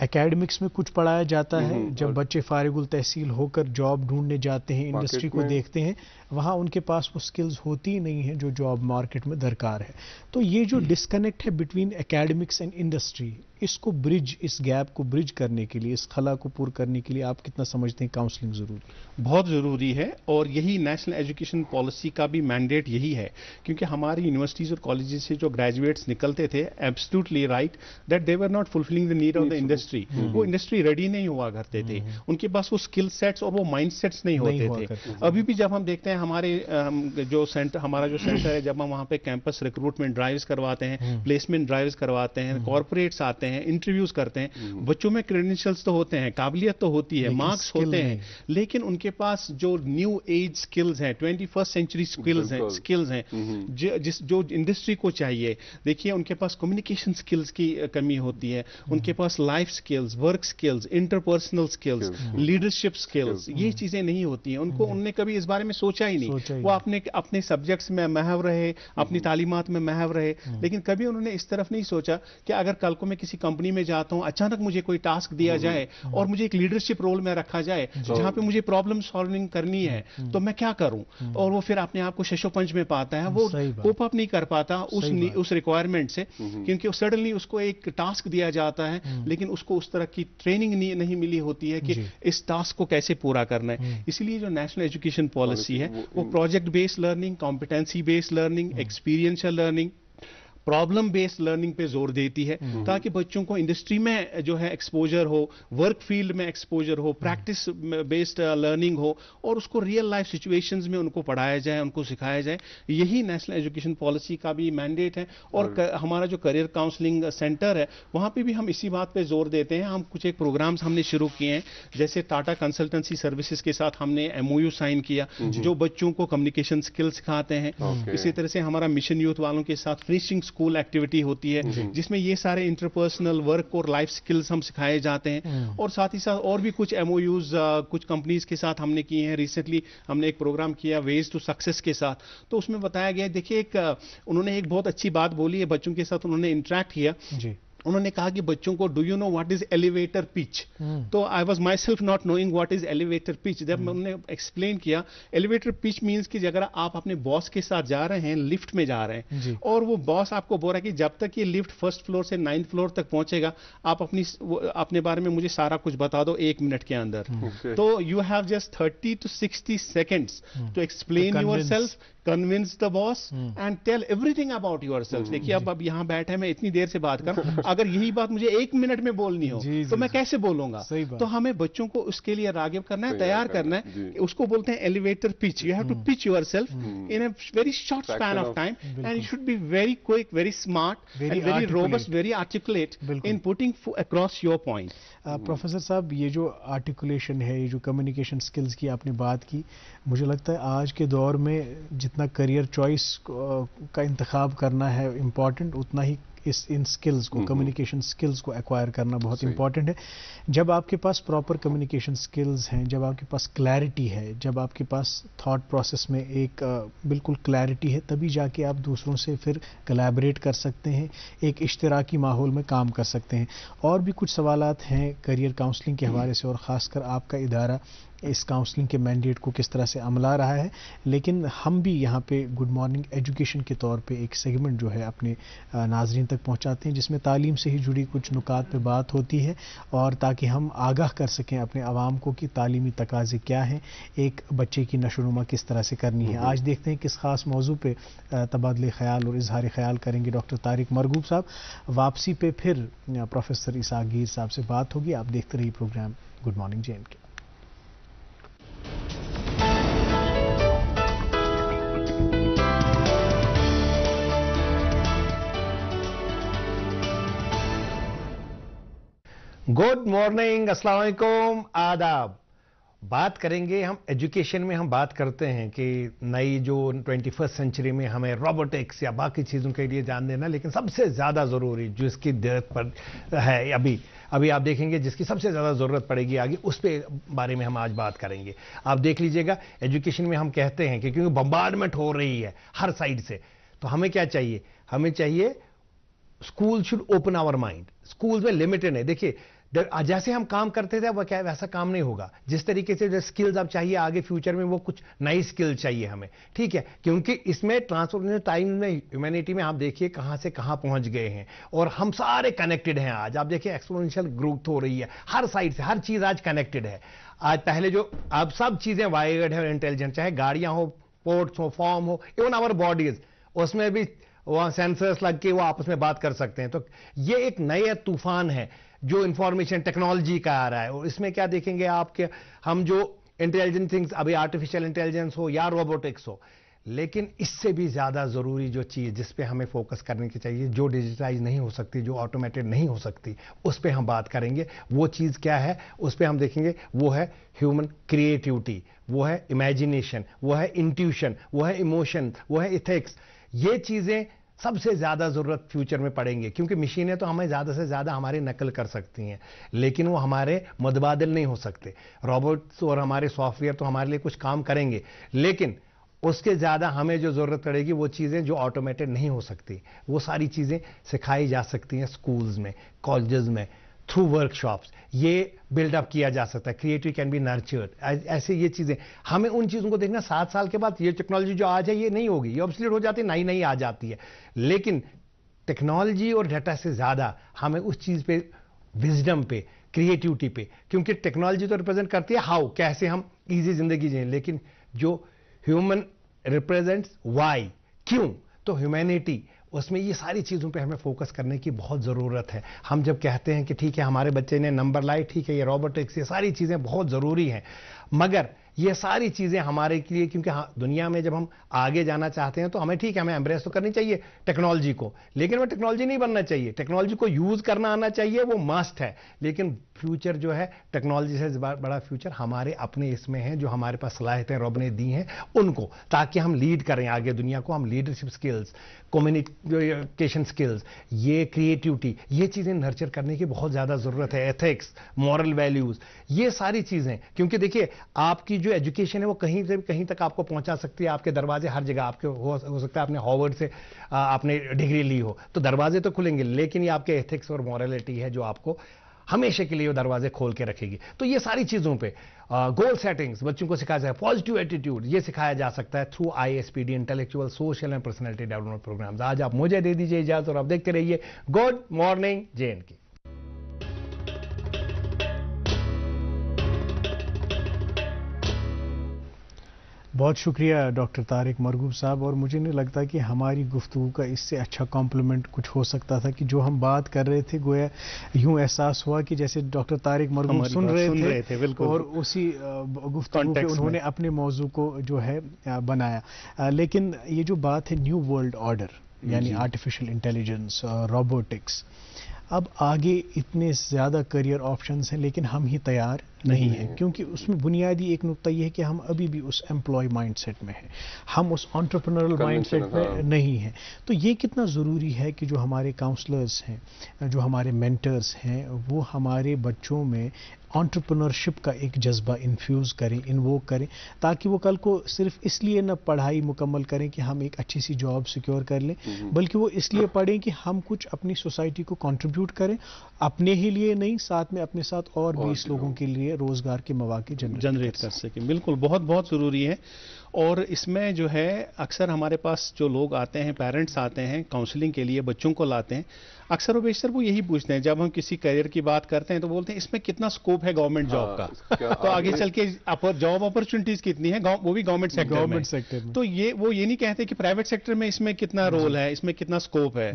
एकेडमिक्स में कुछ पढ़ाया जाता है हम्म, हम्म, जब बच्चे फारिगुल तहसील होकर जॉब ढूंढने जाते हैं इंडस्ट्री को देखते हैं वहाँ उनके पास वो स्किल्स होती ही नहीं है जो जॉब मार्केट में दरकार है तो ये जो डिस्कनेक्ट hmm. है बिटवीन एकेडमिक्स एंड इंडस्ट्री इसको ब्रिज इस गैप को ब्रिज करने के लिए इस खला को पूर करने के लिए आप कितना समझते हैं काउंसलिंग जरूरी बहुत ज़रूरी है और यही नेशनल एजुकेशन पॉलिसी का भी मैंडेट यही है क्योंकि हमारी यूनिवर्सिटीज़ और कॉलेज से जो ग्रेजुएट्स निकलते थे absolutely right that they were not fulfilling the need of the industry वो इंडस्ट्री रेडी नहीं हुआ करते थे hmm. उनके पास वो स्किल सेट्स और वो माइंड सेट्स नहीं होते थे अभी भी जब हम देखते हैं हमारे जो सेंटर हमारा जो सेंटर है जब हम वहाँ पे कैंपस रिक्रूटमेंट ड्राइव्स करवाते हैं प्लेसमेंट हम्म। ड्राइव्स करवाते हैं कॉरपोरेट्स हम्म। आते हैं इंटरव्यूज करते हैं हम्म। बच्चों में क्रेडेंशियल्स तो होते हैं काबिलियत तो होती है मार्क्स होते हैं लेकिन उनके पास जो न्यू एज स्किल्स हैं ट्वेंटी सेंचुरी स्किल्स हैं स्किल्स हैं जिस जो इंडस्ट्री को चाहिए देखिए उनके पास कम्युनिकेशन स्किल्स की कमी होती है उनके पास life skills work skills interpersonal skills leadership skills ये चीजें नहीं होती हैं उनको उनने कभी इस बारे में सोचा ही ही नहीं वो अपने अपने सब्जेक्ट्स में महव रहे अपनी हम्म। तालीमत में महव रहे हम्म। लेकिन कभी उन्होंने इस तरफ नहीं सोचा कि अगर कल को मैं किसी कंपनी में जाता हूँ अचानक मुझे कोई टास्क दिया जाए हम्म। और मुझे एक लीडरशिप रोल में रखा जाए जहाँ पे मुझे प्रॉब्लम सॉल्विंग करनी है तो मैं क्या करूं और वो फिर अपने आप को शशोपंच में पाता है वो कोप अप नहीं कर पाता उस उस रिक्वायरमेंट से क्योंकि सडनली उसको एक टास्क दिया जाता है लेकिन उसको उस तरह की ट्रेनिंग नहीं मिली होती है कि इस टास्क को कैसे पूरा करना है इसलिए जो नेशनल एजुकेशन पॉलिसी है वो project based learning competency based learning experiential learning problem based learning पे जोर देती है हम्म। ताकि बच्चों को इंडस्ट्री में जो है एक्सपोजर हो वर्क फील्ड में एक्सपोजर हो प्रैक्टिस बेस्ड लर्निंग हो और उसको रियल लाइफ सिचुएशंस में उनको पढ़ाया जाए उनको सिखाया जाए यही नेशनल एजुकेशन पॉलिसी का भी मैंडेट है और, हमारा जो करियर काउंसलिंग सेंटर है वहां पर भी हम इसी बात पर जोर देते हैं हम कुछ एक प्रोग्राम्स हमने शुरू किए हैं जैसे टाटा कंसल्टेंसी सर्विसेज के साथ हमने एमओयू साइन किया हम्म। जो बच्चों को कम्युनिकेशन स्किल सिखाते हैं इसी तरह से हमारा मिशन यूथ वालों के साथ फिनिशिंग स्कूल एक्टिविटी होती है जिसमें ये सारे इंटरपर्सनल वर्क और लाइफ स्किल्स हम सिखाए जाते हैं हम्म। और साथ ही साथ और भी कुछ एमओयूज कुछ कंपनीज के साथ हमने किए हैं रिसेंटली हमने एक प्रोग्राम किया वेज टू सक्सेस के साथ तो उसमें बताया गया देखिए एक उन्होंने एक बहुत अच्छी बात बोली है बच्चों के साथ उन्होंने इंटरेक्ट किया उन्होंने कहा कि बच्चों को do you know what is elevator pitch तो I was myself not knowing what is elevator pitch जब उन्होंने हम्म। एक्सप्लेन किया एलिवेटर पिच मीन्स कि अगर आप अपने बॉस के साथ जा रहे हैं लिफ्ट में जा रहे हैं और वो बॉस आपको बोल रहा है कि जब तक ये लिफ्ट फर्स्ट फ्लोर से नाइन्थ फ्लोर तक पहुंचेगा आप अपनी अपने बारे में मुझे सारा कुछ बता दो एक मिनट के अंदर हम्म। तो you have just thirty two sixty seconds to explain yourself convince the boss and tell everything about yourself देखिए अब अब यहां बैठे मैं इतनी देर से बात कर अगर यही बात मुझे एक मिनट में बोलनी हो जी, तो जी, मैं कैसे बोलूंगा तो हमें बच्चों को उसके लिए रागिब करना है तैयार करना है उसको बोलते हैं elevator pitch you have to pitch yourself in a very short span of time and you should be very quick very smart very robust very articulate in putting across your point professor साहब ये जो articulation है ये जो communication skills की आपने बात की मुझे लगता है आज के दौर में जितना करियर चॉइस uh, का इंतखब करना है इम्पॉर्टेंट उतना ही इस इन स्किल्स को कम्युनिकेशन हम्म, स्किल्स हम्म। को एक्वायर करना बहुत इंपॉर्टेंट है जब आपके पास प्रॉपर कम्युनिकेशन स्किल्स हैं जब आपके पास क्लैरिटी है जब आपके पास थॉट प्रोसेस में एक बिल्कुल क्लैरिटी है तभी जाके आप दूसरों से फिर कलेबरेट कर सकते हैं एक इश्तराकी माहौल में काम कर सकते हैं और भी कुछ सवाल हैं करियर काउंसलिंग के हम्म। हवाले से और ख़ासकर आपका इदारा इस काउंसलिंग के मैंडेट को किस तरह से अमल आ रहा है लेकिन हम भी यहाँ पे गुड मॉर्निंग एजुकेशन के तौर पे एक सेगमेंट जो है अपने नाजरन तक पहुँचाते हैं जिसमें तालीम से ही जुड़ी कुछ नुकात पर बात होती है और ताकि हम आगाह कर सकें अपने आवाम को कि तालीमी तकाजे क्या हैं एक बच्चे की नशोनुमा किस तरह से करनी है हम्म। आज देखते हैं किस खास मौजू पर तबादले ख्याल और इजहार ख्याल करेंगे डॉक्टर तारिक मरगूब साहब वापसी पे फिर प्रोफेसर इसागीर साहब से बात होगी आप देखते रहिए program good morning J and K Good morning, Assalamualaikum, Adab. बात करेंगे हम एजुकेशन में हम बात करते हैं कि नई जो ट्वेंटी फर्स्ट सेंचुरी में हमें रोबोटिक्स या बाकी चीज़ों के लिए जान देना लेकिन सबसे ज़्यादा ज़रूरी जिसकी जरूरत पर है अभी अभी आप देखेंगे जिसकी सबसे ज़्यादा ज़रूरत पड़ेगी आगे उस पर बारे में हम आज बात करेंगे आप देख लीजिएगा एजुकेशन में हम कहते हैं कि क्योंकि बम्बार्डमेंट हो रही है हर साइड से तो हमें क्या चाहिए हमें चाहिए school should open our mind school में लिमिटेड है देखिए जैसे हम काम करते थे वह क्या वैसा काम नहीं होगा जिस तरीके से जो स्किल्स अब चाहिए आगे फ्यूचर में वो कुछ नई स्किल चाहिए हमें ठीक है क्योंकि इसमें ट्रांसफॉर्मेशन टाइम में ह्यूमैनिटी में आप देखिए कहाँ से कहाँ पहुँच गए हैं और हम सारे कनेक्टेड हैं आज आप देखिए एक्सपोनेंशियल ग्रोथ हो रही है हर साइड से हर चीज़ आज कनेक्टेड है आज पहले जो अब सब चीज़ें वायर्ड है इंटेलिजेंट चाहे गाड़ियाँ हो पोर्ट्स हो फॉर्म हो इवन आवर बॉडीज उसमें भी वहाँ सेंसर्स लग के वो आपस में बात कर सकते हैं तो ये एक नया तूफान है जो इंफॉर्मेशन टेक्नोलॉजी का आ रहा है और इसमें क्या देखेंगे आपके हम जो इंटेलिजेंट थिंग्स अभी आर्टिफिशियल इंटेलिजेंस हो या रोबोटिक्स हो लेकिन इससे भी ज़्यादा ज़रूरी जो चीज़ जिस पे हमें फोकस करने की चाहिए जो डिजिटाइज नहीं हो सकती जो ऑटोमेटेड नहीं हो सकती उस पर हम बात करेंगे वो चीज़ क्या है उस पर हम देखेंगे वो है ह्यूमन क्रिएटिविटी वो है इमेजिनेशन वो है इंट्यूशन वो है इमोशन वो है इथिक्स ये चीज़ें सबसे ज़्यादा ज़रूरत फ्यूचर में पड़ेंगे क्योंकि मशीनें तो हमें ज़्यादा से ज़्यादा हमारी नकल कर सकती हैं लेकिन वो हमारे मुतबादल नहीं हो सकते रॉबोट्स और हमारे सॉफ्टवेयर तो हमारे लिए कुछ काम करेंगे लेकिन उसके ज़्यादा हमें जो ज़रूरत पड़ेगी वो चीज़ें जो ऑटोमेटेड नहीं हो सकती वो सारी चीज़ें सिखाई जा सकती हैं स्कूल्स में कॉलेज में थ्रू वर्कशॉप्स ये बिल्डअप किया जा सकता है क्रिएटिव कैन बी नर्चर्ड ऐसे ये चीज़ें हमें उन चीज़ों को देखना सात साल के बाद ये टेक्नोलॉजी जो आज है ये नहीं होगी ये ऑब्सलेट हो जाती है नई नई आ जाती है लेकिन टेक्नोलॉजी और डाटा से ज़्यादा हमें उस चीज़ पे विजडम पे क्रिएटिविटी पे क्योंकि टेक्नोलॉजी तो रिप्रेजेंट करती है हाउ कैसे हम इजी ज़िंदगी जिए लेकिन जो ह्यूमन रिप्रेजेंट्स वाई क्यों तो ह्यूमैनिटी उसमें ये सारी चीज़ों पे हमें फोकस करने की बहुत ज़रूरत है हम जब कहते हैं कि ठीक है हमारे बच्चे ने नंबर लाए ठीक है ये रॉबोटिक्स ये सारी चीज़ें बहुत ज़रूरी हैं मगर ये सारी चीज़ें हमारे के लिए क्योंकि हाँ, दुनिया में जब हम आगे जाना चाहते हैं तो हमें ठीक है हमें एम्ब्रेस तो करनी चाहिए टेक्नोलॉजी को लेकिन वो टेक्नोलॉजी नहीं बनना चाहिए टेक्नोलॉजी को यूज़ करना आना चाहिए वो मस्ट है लेकिन फ्यूचर जो है टेक्नोलॉजी से बड़ा फ्यूचर हमारे अपने इसमें हैं जो हमारे पास सलाहियतें रब ने दी हैं उनको ताकि हम लीड करें आगे दुनिया को हम लीडरशिप स्किल्स कम्युनिकेशन स्किल्स ये क्रिएटिविटी ये चीज़ें नर्चर करने की बहुत ज़्यादा ज़रूरत है एथिक्स मॉरल वैल्यूज़ ये सारी चीज़ें क्योंकि देखिए आपकी जो एजुकेशन है वो कहीं से कहीं तक आपको पहुंचा सकती है आपके दरवाजे हर जगह आपके हो, हो सकता है आपने हॉवर्ड से आ, आपने डिग्री ली हो तो दरवाजे तो खुलेंगे लेकिन ये आपके एथिक्स और मॉरलिटी है जो आपको हमेशा के लिए वो दरवाजे खोल के रखेगी तो ये सारी चीज़ों पे गोल सेटिंग्स बच्चों को सिखाया जाए पॉजिटिव एटीट्यूड ये सिखाया जा सकता है through I S P D intellectual social and personality development programs आज आप मुझे दे दीजिए इजाज़त और आप देखते रहिए गुड मॉर्निंग जे एंड के बहुत शुक्रिया डॉक्टर तारिक मरगूब साहब और मुझे नहीं लगता कि हमारी गुफ्तु का इससे अच्छा कॉम्प्लीमेंट कुछ हो सकता था कि जो हम बात कर रहे थे गोया यूं एहसास हुआ कि जैसे डॉक्टर तारिक मरगूब सुन रहे सुन थे, रहे थे बिल्कुल और उसी गुफ्तु के उन्होंने अपने मौजू को जो है बनाया लेकिन ये जो बात है न्यू वर्ल्ड ऑर्डर यानी आर्टिफिशियल इंटेलिजेंस रोबोटिक्स अब आगे इतने ज़्यादा करियर ऑप्शंस हैं लेकिन हम ही तैयार नहीं हैं क्योंकि उसमें बुनियादी एक नुकता यह है कि हम अभी भी उस एम्प्लॉय माइंडसेट में हैं हम उस ऑन्टरप्रनरल माइंडसेट में नहीं हैं तो ये कितना ज़रूरी है कि जो हमारे काउंसलर्स हैं जो हमारे मेंटर्स हैं वो हमारे बच्चों में ऑन्टरप्रनरशिप का एक जज्बा इन्फ्यूज़ करें इन्वो करें ताकि वो कल को सिर्फ इसलिए ना पढ़ाई मुकम्मल करें कि हम एक अच्छी सी जॉब सिक्योर कर लें हम्म। बल्कि वो इसलिए पढ़ें कि हम कुछ अपनी सोसाइटी को कंट्रीब्यूट करें अपने ही लिए नहीं साथ में अपने साथ और बीस लोगों के लिए रोज़गार के मौाक़े जनरेट हम्म। कर सकें बिल्कुल बहुत बहुत ज़रूरी है और इसमें जो है अक्सर हमारे पास जो लोग आते हैं पेरेंट्स आते हैं काउंसलिंग के लिए बच्चों को लाते हैं अक्सर वेशर वो यही पूछते हैं जब हम किसी करियर की बात करते हैं तो बोलते हैं इसमें कितना स्कोप है गवर्नमेंट जॉब हाँ, का तो आगे चल के जॉब अपॉर्चुनिटीज कितनी है वो भी गवर्नमेंट सेक्टर गवर्नमेंट सेक्टर तो ये वो ये नहीं कहते कि प्राइवेट सेक्टर में इसमें कितना रोल है इसमें कितना स्कोप है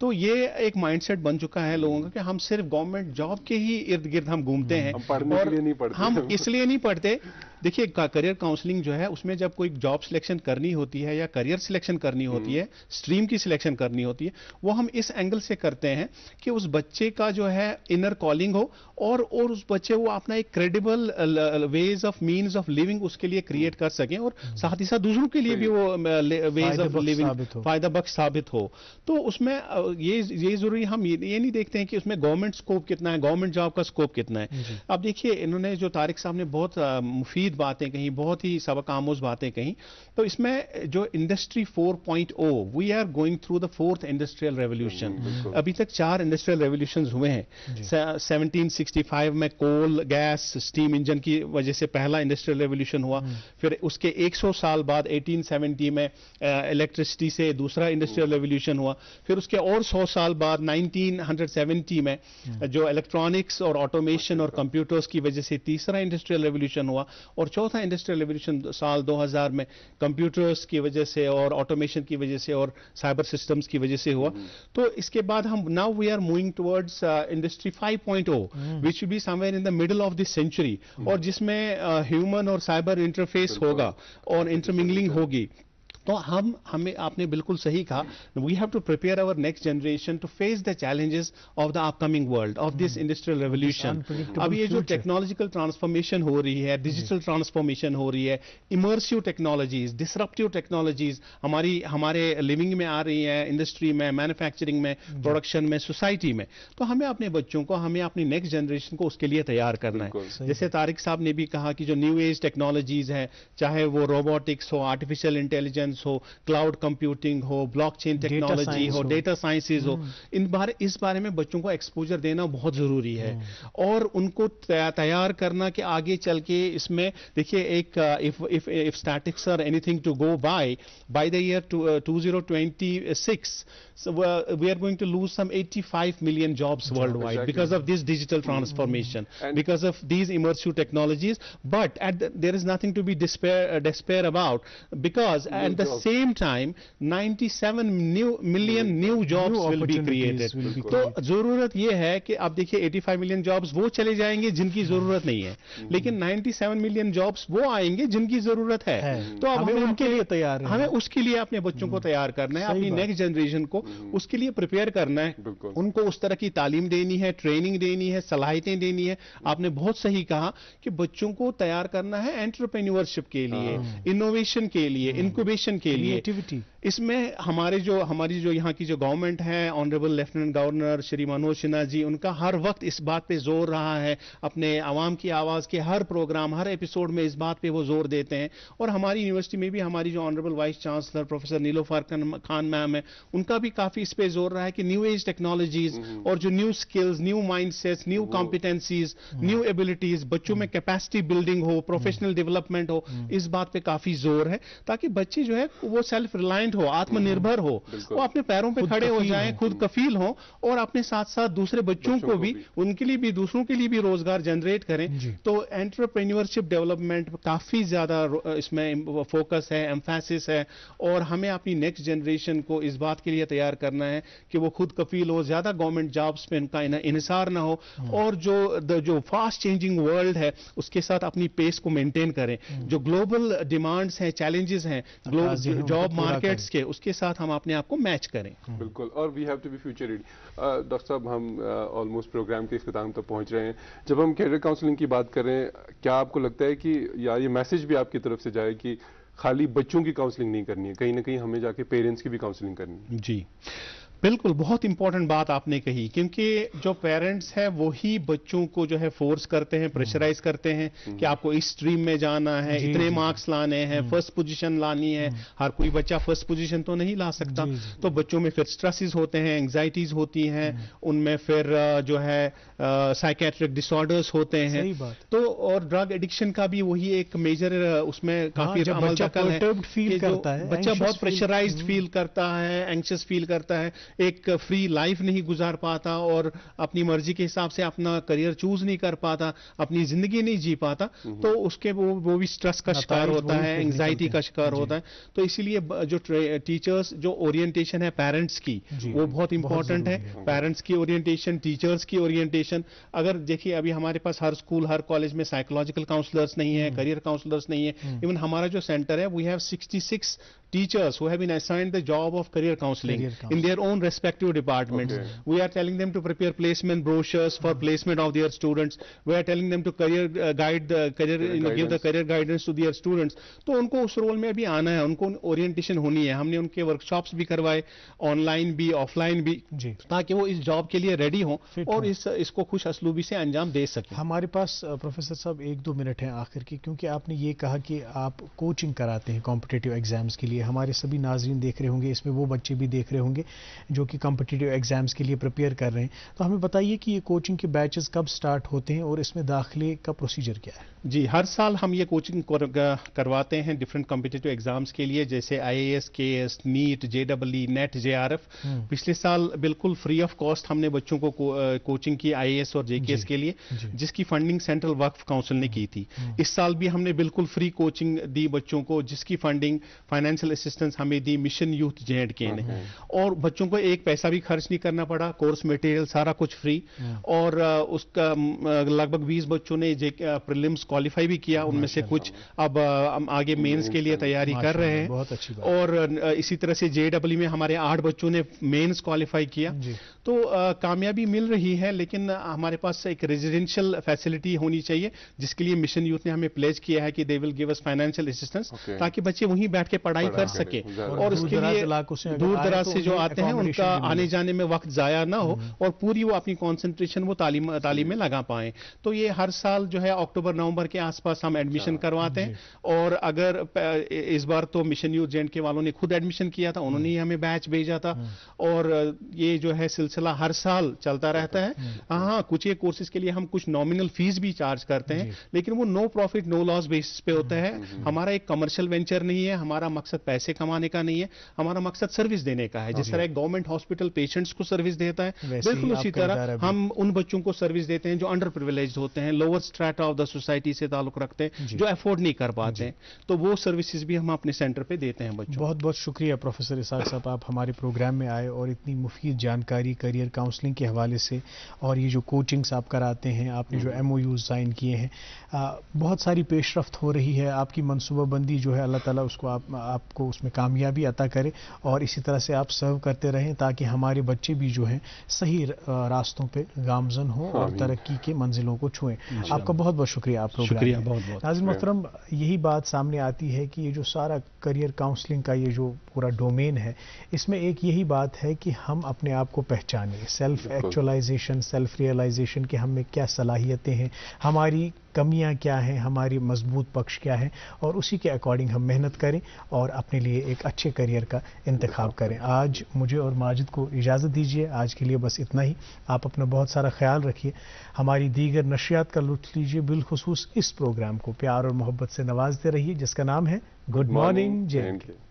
तो ये एक माइंडसेट बन चुका है लोगों का कि हम सिर्फ गवर्नमेंट जॉब के ही इर्द गिर्द हम घूमते हैं हम इसलिए नहीं पढ़ते देखिए करियर काउंसलिंग जो है उसमें जब कोई जॉब सिलेक्शन करनी होती है या करियर सिलेक्शन करनी होती है स्ट्रीम हम्म। की सिलेक्शन करनी होती है वो हम इस एंगल से करते हैं कि उस बच्चे का जो है इनर कॉलिंग हो और और उस बच्चे वो अपना एक credible wage of means of living उसके लिए क्रिएट कर सकें और हम्म। साथ ही साथ दूसरों के लिए भी वो वेज ऑफ लिविंग फायदा बख्श साबित हो तो उसमें ये ये जरूरी हम ये नहीं देखते हैं कि उसमें गवर्नमेंट स्कोप कितना है गवर्नमेंट जॉब का स्कोप कितना है अब देखिए इन्होंने जो तारिक साहब ने बहुत मुफीद मुफीद बातें कहीं बहुत ही सबक आमोज बातें कहीं तो इसमें जो industry 4.0 we are going through the fourth industrial revolution अभी तक चार इंडस्ट्रियल रेवोल्यूशन हुए हैं सेवनटीन सिक्सटी फाइव में कोल गैस स्टीम इंजन की वजह से पहला इंडस्ट्रियल रेवोल्यूशन हुआ mm। फिर उसके 100 साल बाद 1870 में इलेक्ट्रिसिटी से दूसरा इंडस्ट्रियल रेवोल्यूशन mm। हुआ फिर उसके और सौ साल बाद 1970 में mm। जो इलेक्ट्रॉनिक्स और ऑटोमेशन और कंप्यूटर्स की वजह से तीसरा इंडस्ट्रियल रेवोल्यूशन हुआ और चौथा इंडस्ट्रियल रेवोल्यूशन साल 2000 में कंप्यूटर्स की वजह से और ऑटोमेशन की वजह से और साइबर सिस्टम्स की वजह से हुआ हम्म। तो इसके बाद हम now we are moving towards industry 5.0 point O which be somewhere in the middle of this century और जिसमें ह्यूमन uh, और साइबर इंटरफेस होगा और इंटरमिंगलिंग होगी तो हम हमें आपने बिल्कुल सही कहा we have to prepare our next generation to face the challenges of the upcoming world of this industrial revolution अब ये जो टेक्नोलॉजिकल ट्रांसफॉर्मेशन हो रही है डिजिटल ट्रांसफॉर्मेशन hmm. हो रही है इमर्सिव टेक्नोलॉजीज डिसरप्टिव टेक्नोलॉजीज हमारी हमारे लिविंग में आ रही है इंडस्ट्री में मैन्युफैक्चरिंग में प्रोडक्शन hmm. में सोसाइटी में तो हमें अपने बच्चों को हमें अपनी नेक्स्ट जनरेशन को उसके लिए तैयार करना है जैसे तारिक साहब ने भी कहा कि जो न्यू एज टेक्नोलॉजीज हैं चाहे वो रोबोटिक्स हो आर्टिफिशियल इंटेलिजेंस साइंस हो क्लाउड कंप्यूटिंग हो ब्लॉक चेन टेक्नोलॉजी हो डेटा साइंसेज हो इन बारे इस बारे में बच्चों को एक्सपोजर देना बहुत जरूरी है hmm. और उनको तैयार करना कि आगे चल के इसमें देखिए एक if statics are anything to go by by the year two zero twenty we are going to lose some eighty five million jobs worldwide because of this digital transformation because of these immersive technologies but at there is nothing to be despair despair about because at the the job. same time 97 new million new jobs new will be created तो जरूरत यह है कि आप देखिए 85 million jobs वो चले जाएंगे जिनकी जरूरत नहीं है हम्म। लेकिन 97 मिलियन जॉब्स वो आएंगे जिनकी जरूरत है, तो अब हमें उनके लिए तैयार हमें उसके लिए अपने बच्चों को हम्म। तैयार करना है अपनी नेक्स्ट जनरेशन को हम्म। उसके लिए प्रिपेयर करना है उनको उस तरह की तालीम देनी है ट्रेनिंग देनी है सलाहितें देनी है आपने बहुत सही कहा कि बच्चों को तैयार करना है एंटरप्रेन्योरशिप के लिए इनोवेशन हाँ। के लिए इंक्यूबेशन के लिए क्रिएटिविटी इसमें हमारे जो हमारी जो यहाँ की जो गवर्नमेंट है honourable lieutenant governor Shri Manoj Sinha ji उनका हर वक्त इस बात पे जोर रहा है अपने आवाम की आवाज़ के हर प्रोग्राम हर एपिसोड में इस बात पे वो जोर देते हैं और हमारी यूनिवर्सिटी में भी हमारी जो ऑनरेबल वाइस चांसलर प्रोफेसर नीलो फारकन खान मैम है उनका भी काफ़ी इस पर जोर रहा है कि न्यू एज टेक्नोलॉजीज और जो new skills new mind new competencies new abilities बच्चों में कैपेसिटी हम्म। बिल्डिंग हो प्रोफेशनल हम्म। डेवलपमेंट हो हम्म। इस बात पर काफ़ी जोर है ताकि बच्चे जो है वो सेल्फ रिलायंस इंडिपेंडेंट हो आत्मनिर्भर हो वो अपने पैरों पे खड़े हो जाएं खुद कफील हो और अपने साथ साथ दूसरे बच्चों, बच्चों को भी उनके लिए भी दूसरों के लिए भी रोजगार जनरेट करें तो एंटरप्रेन्योरशिप डेवलपमेंट काफी ज्यादा इसमें फोकस है एम्फेसिस है और हमें अपनी नेक्स्ट जनरेशन को इस बात के लिए तैयार करना है कि वो खुद कफील हो ज्यादा गवर्नमेंट जॉब्स पे उनका इंसार ना हो हम्म। और जो जो फास्ट चेंजिंग वर्ल्ड है उसके साथ अपनी पेस को मेंटेन करें हम्म। जो ग्लोबल डिमांड्स हैं चैलेंजेस हैं जॉब मार्केट ब्रैकेट्स के उसके साथ हम अपने आप को मैच करें हम्म। बिल्कुल और we have to be future ready doctor साहब हम ऑलमोस्ट uh, प्रोग्राम के इख्ताम तक पहुंच रहे हैं जब हम कैरियर काउंसलिंग की बात कर रहे हैं क्या आपको लगता है कि या ये मैसेज भी आपकी तरफ से जाए कि खाली बच्चों की काउंसलिंग नहीं करनी है कहीं ना कहीं हमें जाके पेरेंट्स की भी काउंसलिंग करनी है जी बिल्कुल बहुत इंपॉर्टेंट बात आपने कही क्योंकि जो पेरेंट्स हैं वही बच्चों को जो है फोर्स करते हैं प्रेशराइज करते हैं हम्म। कि आपको इस स्ट्रीम में जाना है इतने मार्क्स लाने हैं फर्स्ट हम्म। पोजीशन लानी है हम्म। हर कोई बच्चा फर्स्ट पोजीशन तो नहीं ला सकता तो बच्चों में फिर स्ट्रेसेस होते हैं एंग्जाइटीज होती हैं उनमें फिर जो है साइकेट्रिक डिसऑर्डर्स होते हैं तो और ड्रग एडिक्शन का भी वही एक मेजर उसमें हाँ, काफी बच्चा बहुत प्रेशराइज फील करता है एंशियस फील करता है एक फ्री लाइफ नहीं गुजार पाता और अपनी मर्जी के हिसाब से अपना करियर चूज नहीं कर पाता अपनी जिंदगी नहीं जी पाता हम्म। तो उसके वो वो भी स्ट्रेस का शिकार होता है एंग्जाइटी का शिकार होता है तो इसीलिए जो टीचर्स जो ओरिएंटेशन है पेरेंट्स की वो बहुत इंपॉर्टेंट है पेरेंट्स की ओरिएंटेशन टीचर्स की ओरिएंटेशन अगर देखिए अभी हमारे पास हर स्कूल हर कॉलेज में साइकोलॉजिकल काउंसलर्स नहीं है करियर काउंसलर्स नहीं है इवन हम्म। हमारा जो सेंटर है we have six teachers who have been assigned the job of career counseling, career counseling. in their own respective departments. Okay. We are telling them to prepare placement brochures for mm. placement of their students. We are telling them to career uh, guide the career, career you know, give the career guidance to their students. to unko us role mein bhi aana hai unko orientation honi hai humne unke workshops bhi karwaye online bhi offline bhi जी ताकि वो इस job के लिए ready हों और इस इसको खुश असलूबी से अंजाम दे सकें हमारे पास प्रोफेसर साहब एक दो मिनट हैं आखिर की क्योंकि आपने ये कहा कि आप कोचिंग कराते हैं कॉम्पिटेटिव एग्जाम्स के लिए लिए हमारे सभी नाजरन देख रहे होंगे इसमें वो बच्चे भी देख रहे होंगे जो कि कम्पटिटिव एग्ज़ाम्स के लिए प्रिपेयर कर रहे हैं तो हमें बताइए कि ये कोचिंग के बैचेस कब स्टार्ट होते हैं और इसमें दाखिले का प्रोसीजर क्या है जी हर साल हम ये कोचिंग करवाते हैं डिफरेंट कम्पिटेटिव एग्ज़ाम्स के लिए जैसे I A S K S NEET J double E NET J R F पिछले साल बिल्कुल फ्री ऑफ कॉस्ट हमने बच्चों को, को कोचिंग की आई ए एस और जे के एस के लिए जिसकी फंडिंग सेंट्रल वक्फ काउंसिल ने की थी हम्म। इस साल भी हमने बिल्कुल फ्री कोचिंग दी बच्चों को जिसकी फंडिंग फाइनेंशियल फाइनेंशियल असिस्टेंस हमें दी mission youth J and K ने हम्म। और बच्चों को एक पैसा भी खर्च नहीं करना पड़ा कोर्स मटेरियल सारा कुछ फ्री हम्म। और उसका लगभग 20 बच्चों ने जे प्रिलिम्स क्वालिफाई भी किया उनमें से कुछ अब आगे मेंस के लिए तैयारी कर रहे हैं बहुत अच्छी और इसी तरह से जेडब्ल्यू में हमारे आठ बच्चों ने मेन्स क्वालिफाई किया तो कामयाबी मिल रही है लेकिन हमारे पास एक रेजिडेंशियल फैसिलिटी होनी चाहिए जिसके लिए मिशन यूथ ने हमें प्लेज किया है कि they will give us financial assistance ताकि बच्चे वहीं बैठ के पढ़ाई कर सके और उसके लिए दूर दराज तो से जो आते हैं उनका आने जाने में वक्त ज़ाया ना हो हम्म। और पूरी वो अपनी कॉन्सेंट्रेशन वो तालीम तालीम में लगा पाए तो ये हर साल जो है अक्टूबर नवंबर के आसपास हम एडमिशन हाँ। करवाते हैं और अगर इस बार तो मिशन यूथ जे के वालों ने खुद एडमिशन किया था उन्होंने ही हम्म। हमें बैच भेजा था हम्म। और ये जो है सिलसिला हर साल चलता रहता है हाँ, हाँ कुछ ये कोर्सेज के लिए हम कुछ नॉमिनल फीस भी चार्ज करते हैं लेकिन वो no profit no loss basis पे होता है हमारा एक कमर्शियल वेंचर नहीं है हमारा मकसद पैसे कमाने का नहीं है हमारा मकसद सर्विस देने का है जिस हाँ तरह एक गवर्नमेंट हॉस्पिटल पेशेंट्स को सर्विस देता है बिल्कुल उसी तरह हम उन बच्चों को सर्विस देते हैं जो अंडर प्रिविलेज होते हैं lower strata of the society से ताल्लुक रखते हैं जो एफोर्ड नहीं कर पाते हैं तो वो सर्विसेज भी हम अपने सेंटर पर देते हैं बच्चों बहुत बहुत शुक्रिया प्रोफेसर इसाक साहब आप हमारे प्रोग्राम में आए और इतनी मुफीद जानकारी करियर काउंसलिंग के हवाले से और ये जो कोचिंग्स आप कराते हैं आपने जो एम ओ यू साइन किए हैं बहुत सारी पेशरफ हो रही है आपकी मनसूबाबंदी जो है अल्लाह ताला उसको आप आपको आपको उसमें कामयाबी अता करे और इसी तरह से आप सर्व करते रहें ताकि हमारे बच्चे भी जो हैं सही रास्तों पे गामजन हों और तरक्की के मंजिलों को छुएं आपका बहुत बहुत शुक्रिया आप शुक्रिया बहुत बहुत मोहतरम यही बात सामने आती है कि ये जो सारा करियर काउंसलिंग का ये जो पूरा डोमेन है इसमें एक यही बात है कि हम अपने आप को पहचाने सेल्फ एक्चुअलाइजेशन सेल्फ रियलाइजेशन के हमें क्या सलाहियतें हैं हमारी कमियां क्या हैं हमारी मजबूत पक्ष क्या है और उसी के अकॉर्डिंग हम मेहनत करें और अपने लिए एक अच्छे करियर का इंतखब करें आज मुझे और माजिद को इजाज़त दीजिए आज के लिए बस इतना ही आप अपना बहुत सारा ख्याल रखिए हमारी दीगर नशियात का लुत्फ लीजिए बिलखसूस इस प्रोग्राम को प्यार और मोहब्बत से नवाजते रहिए जिसका नाम है गुड मॉर्निंग जय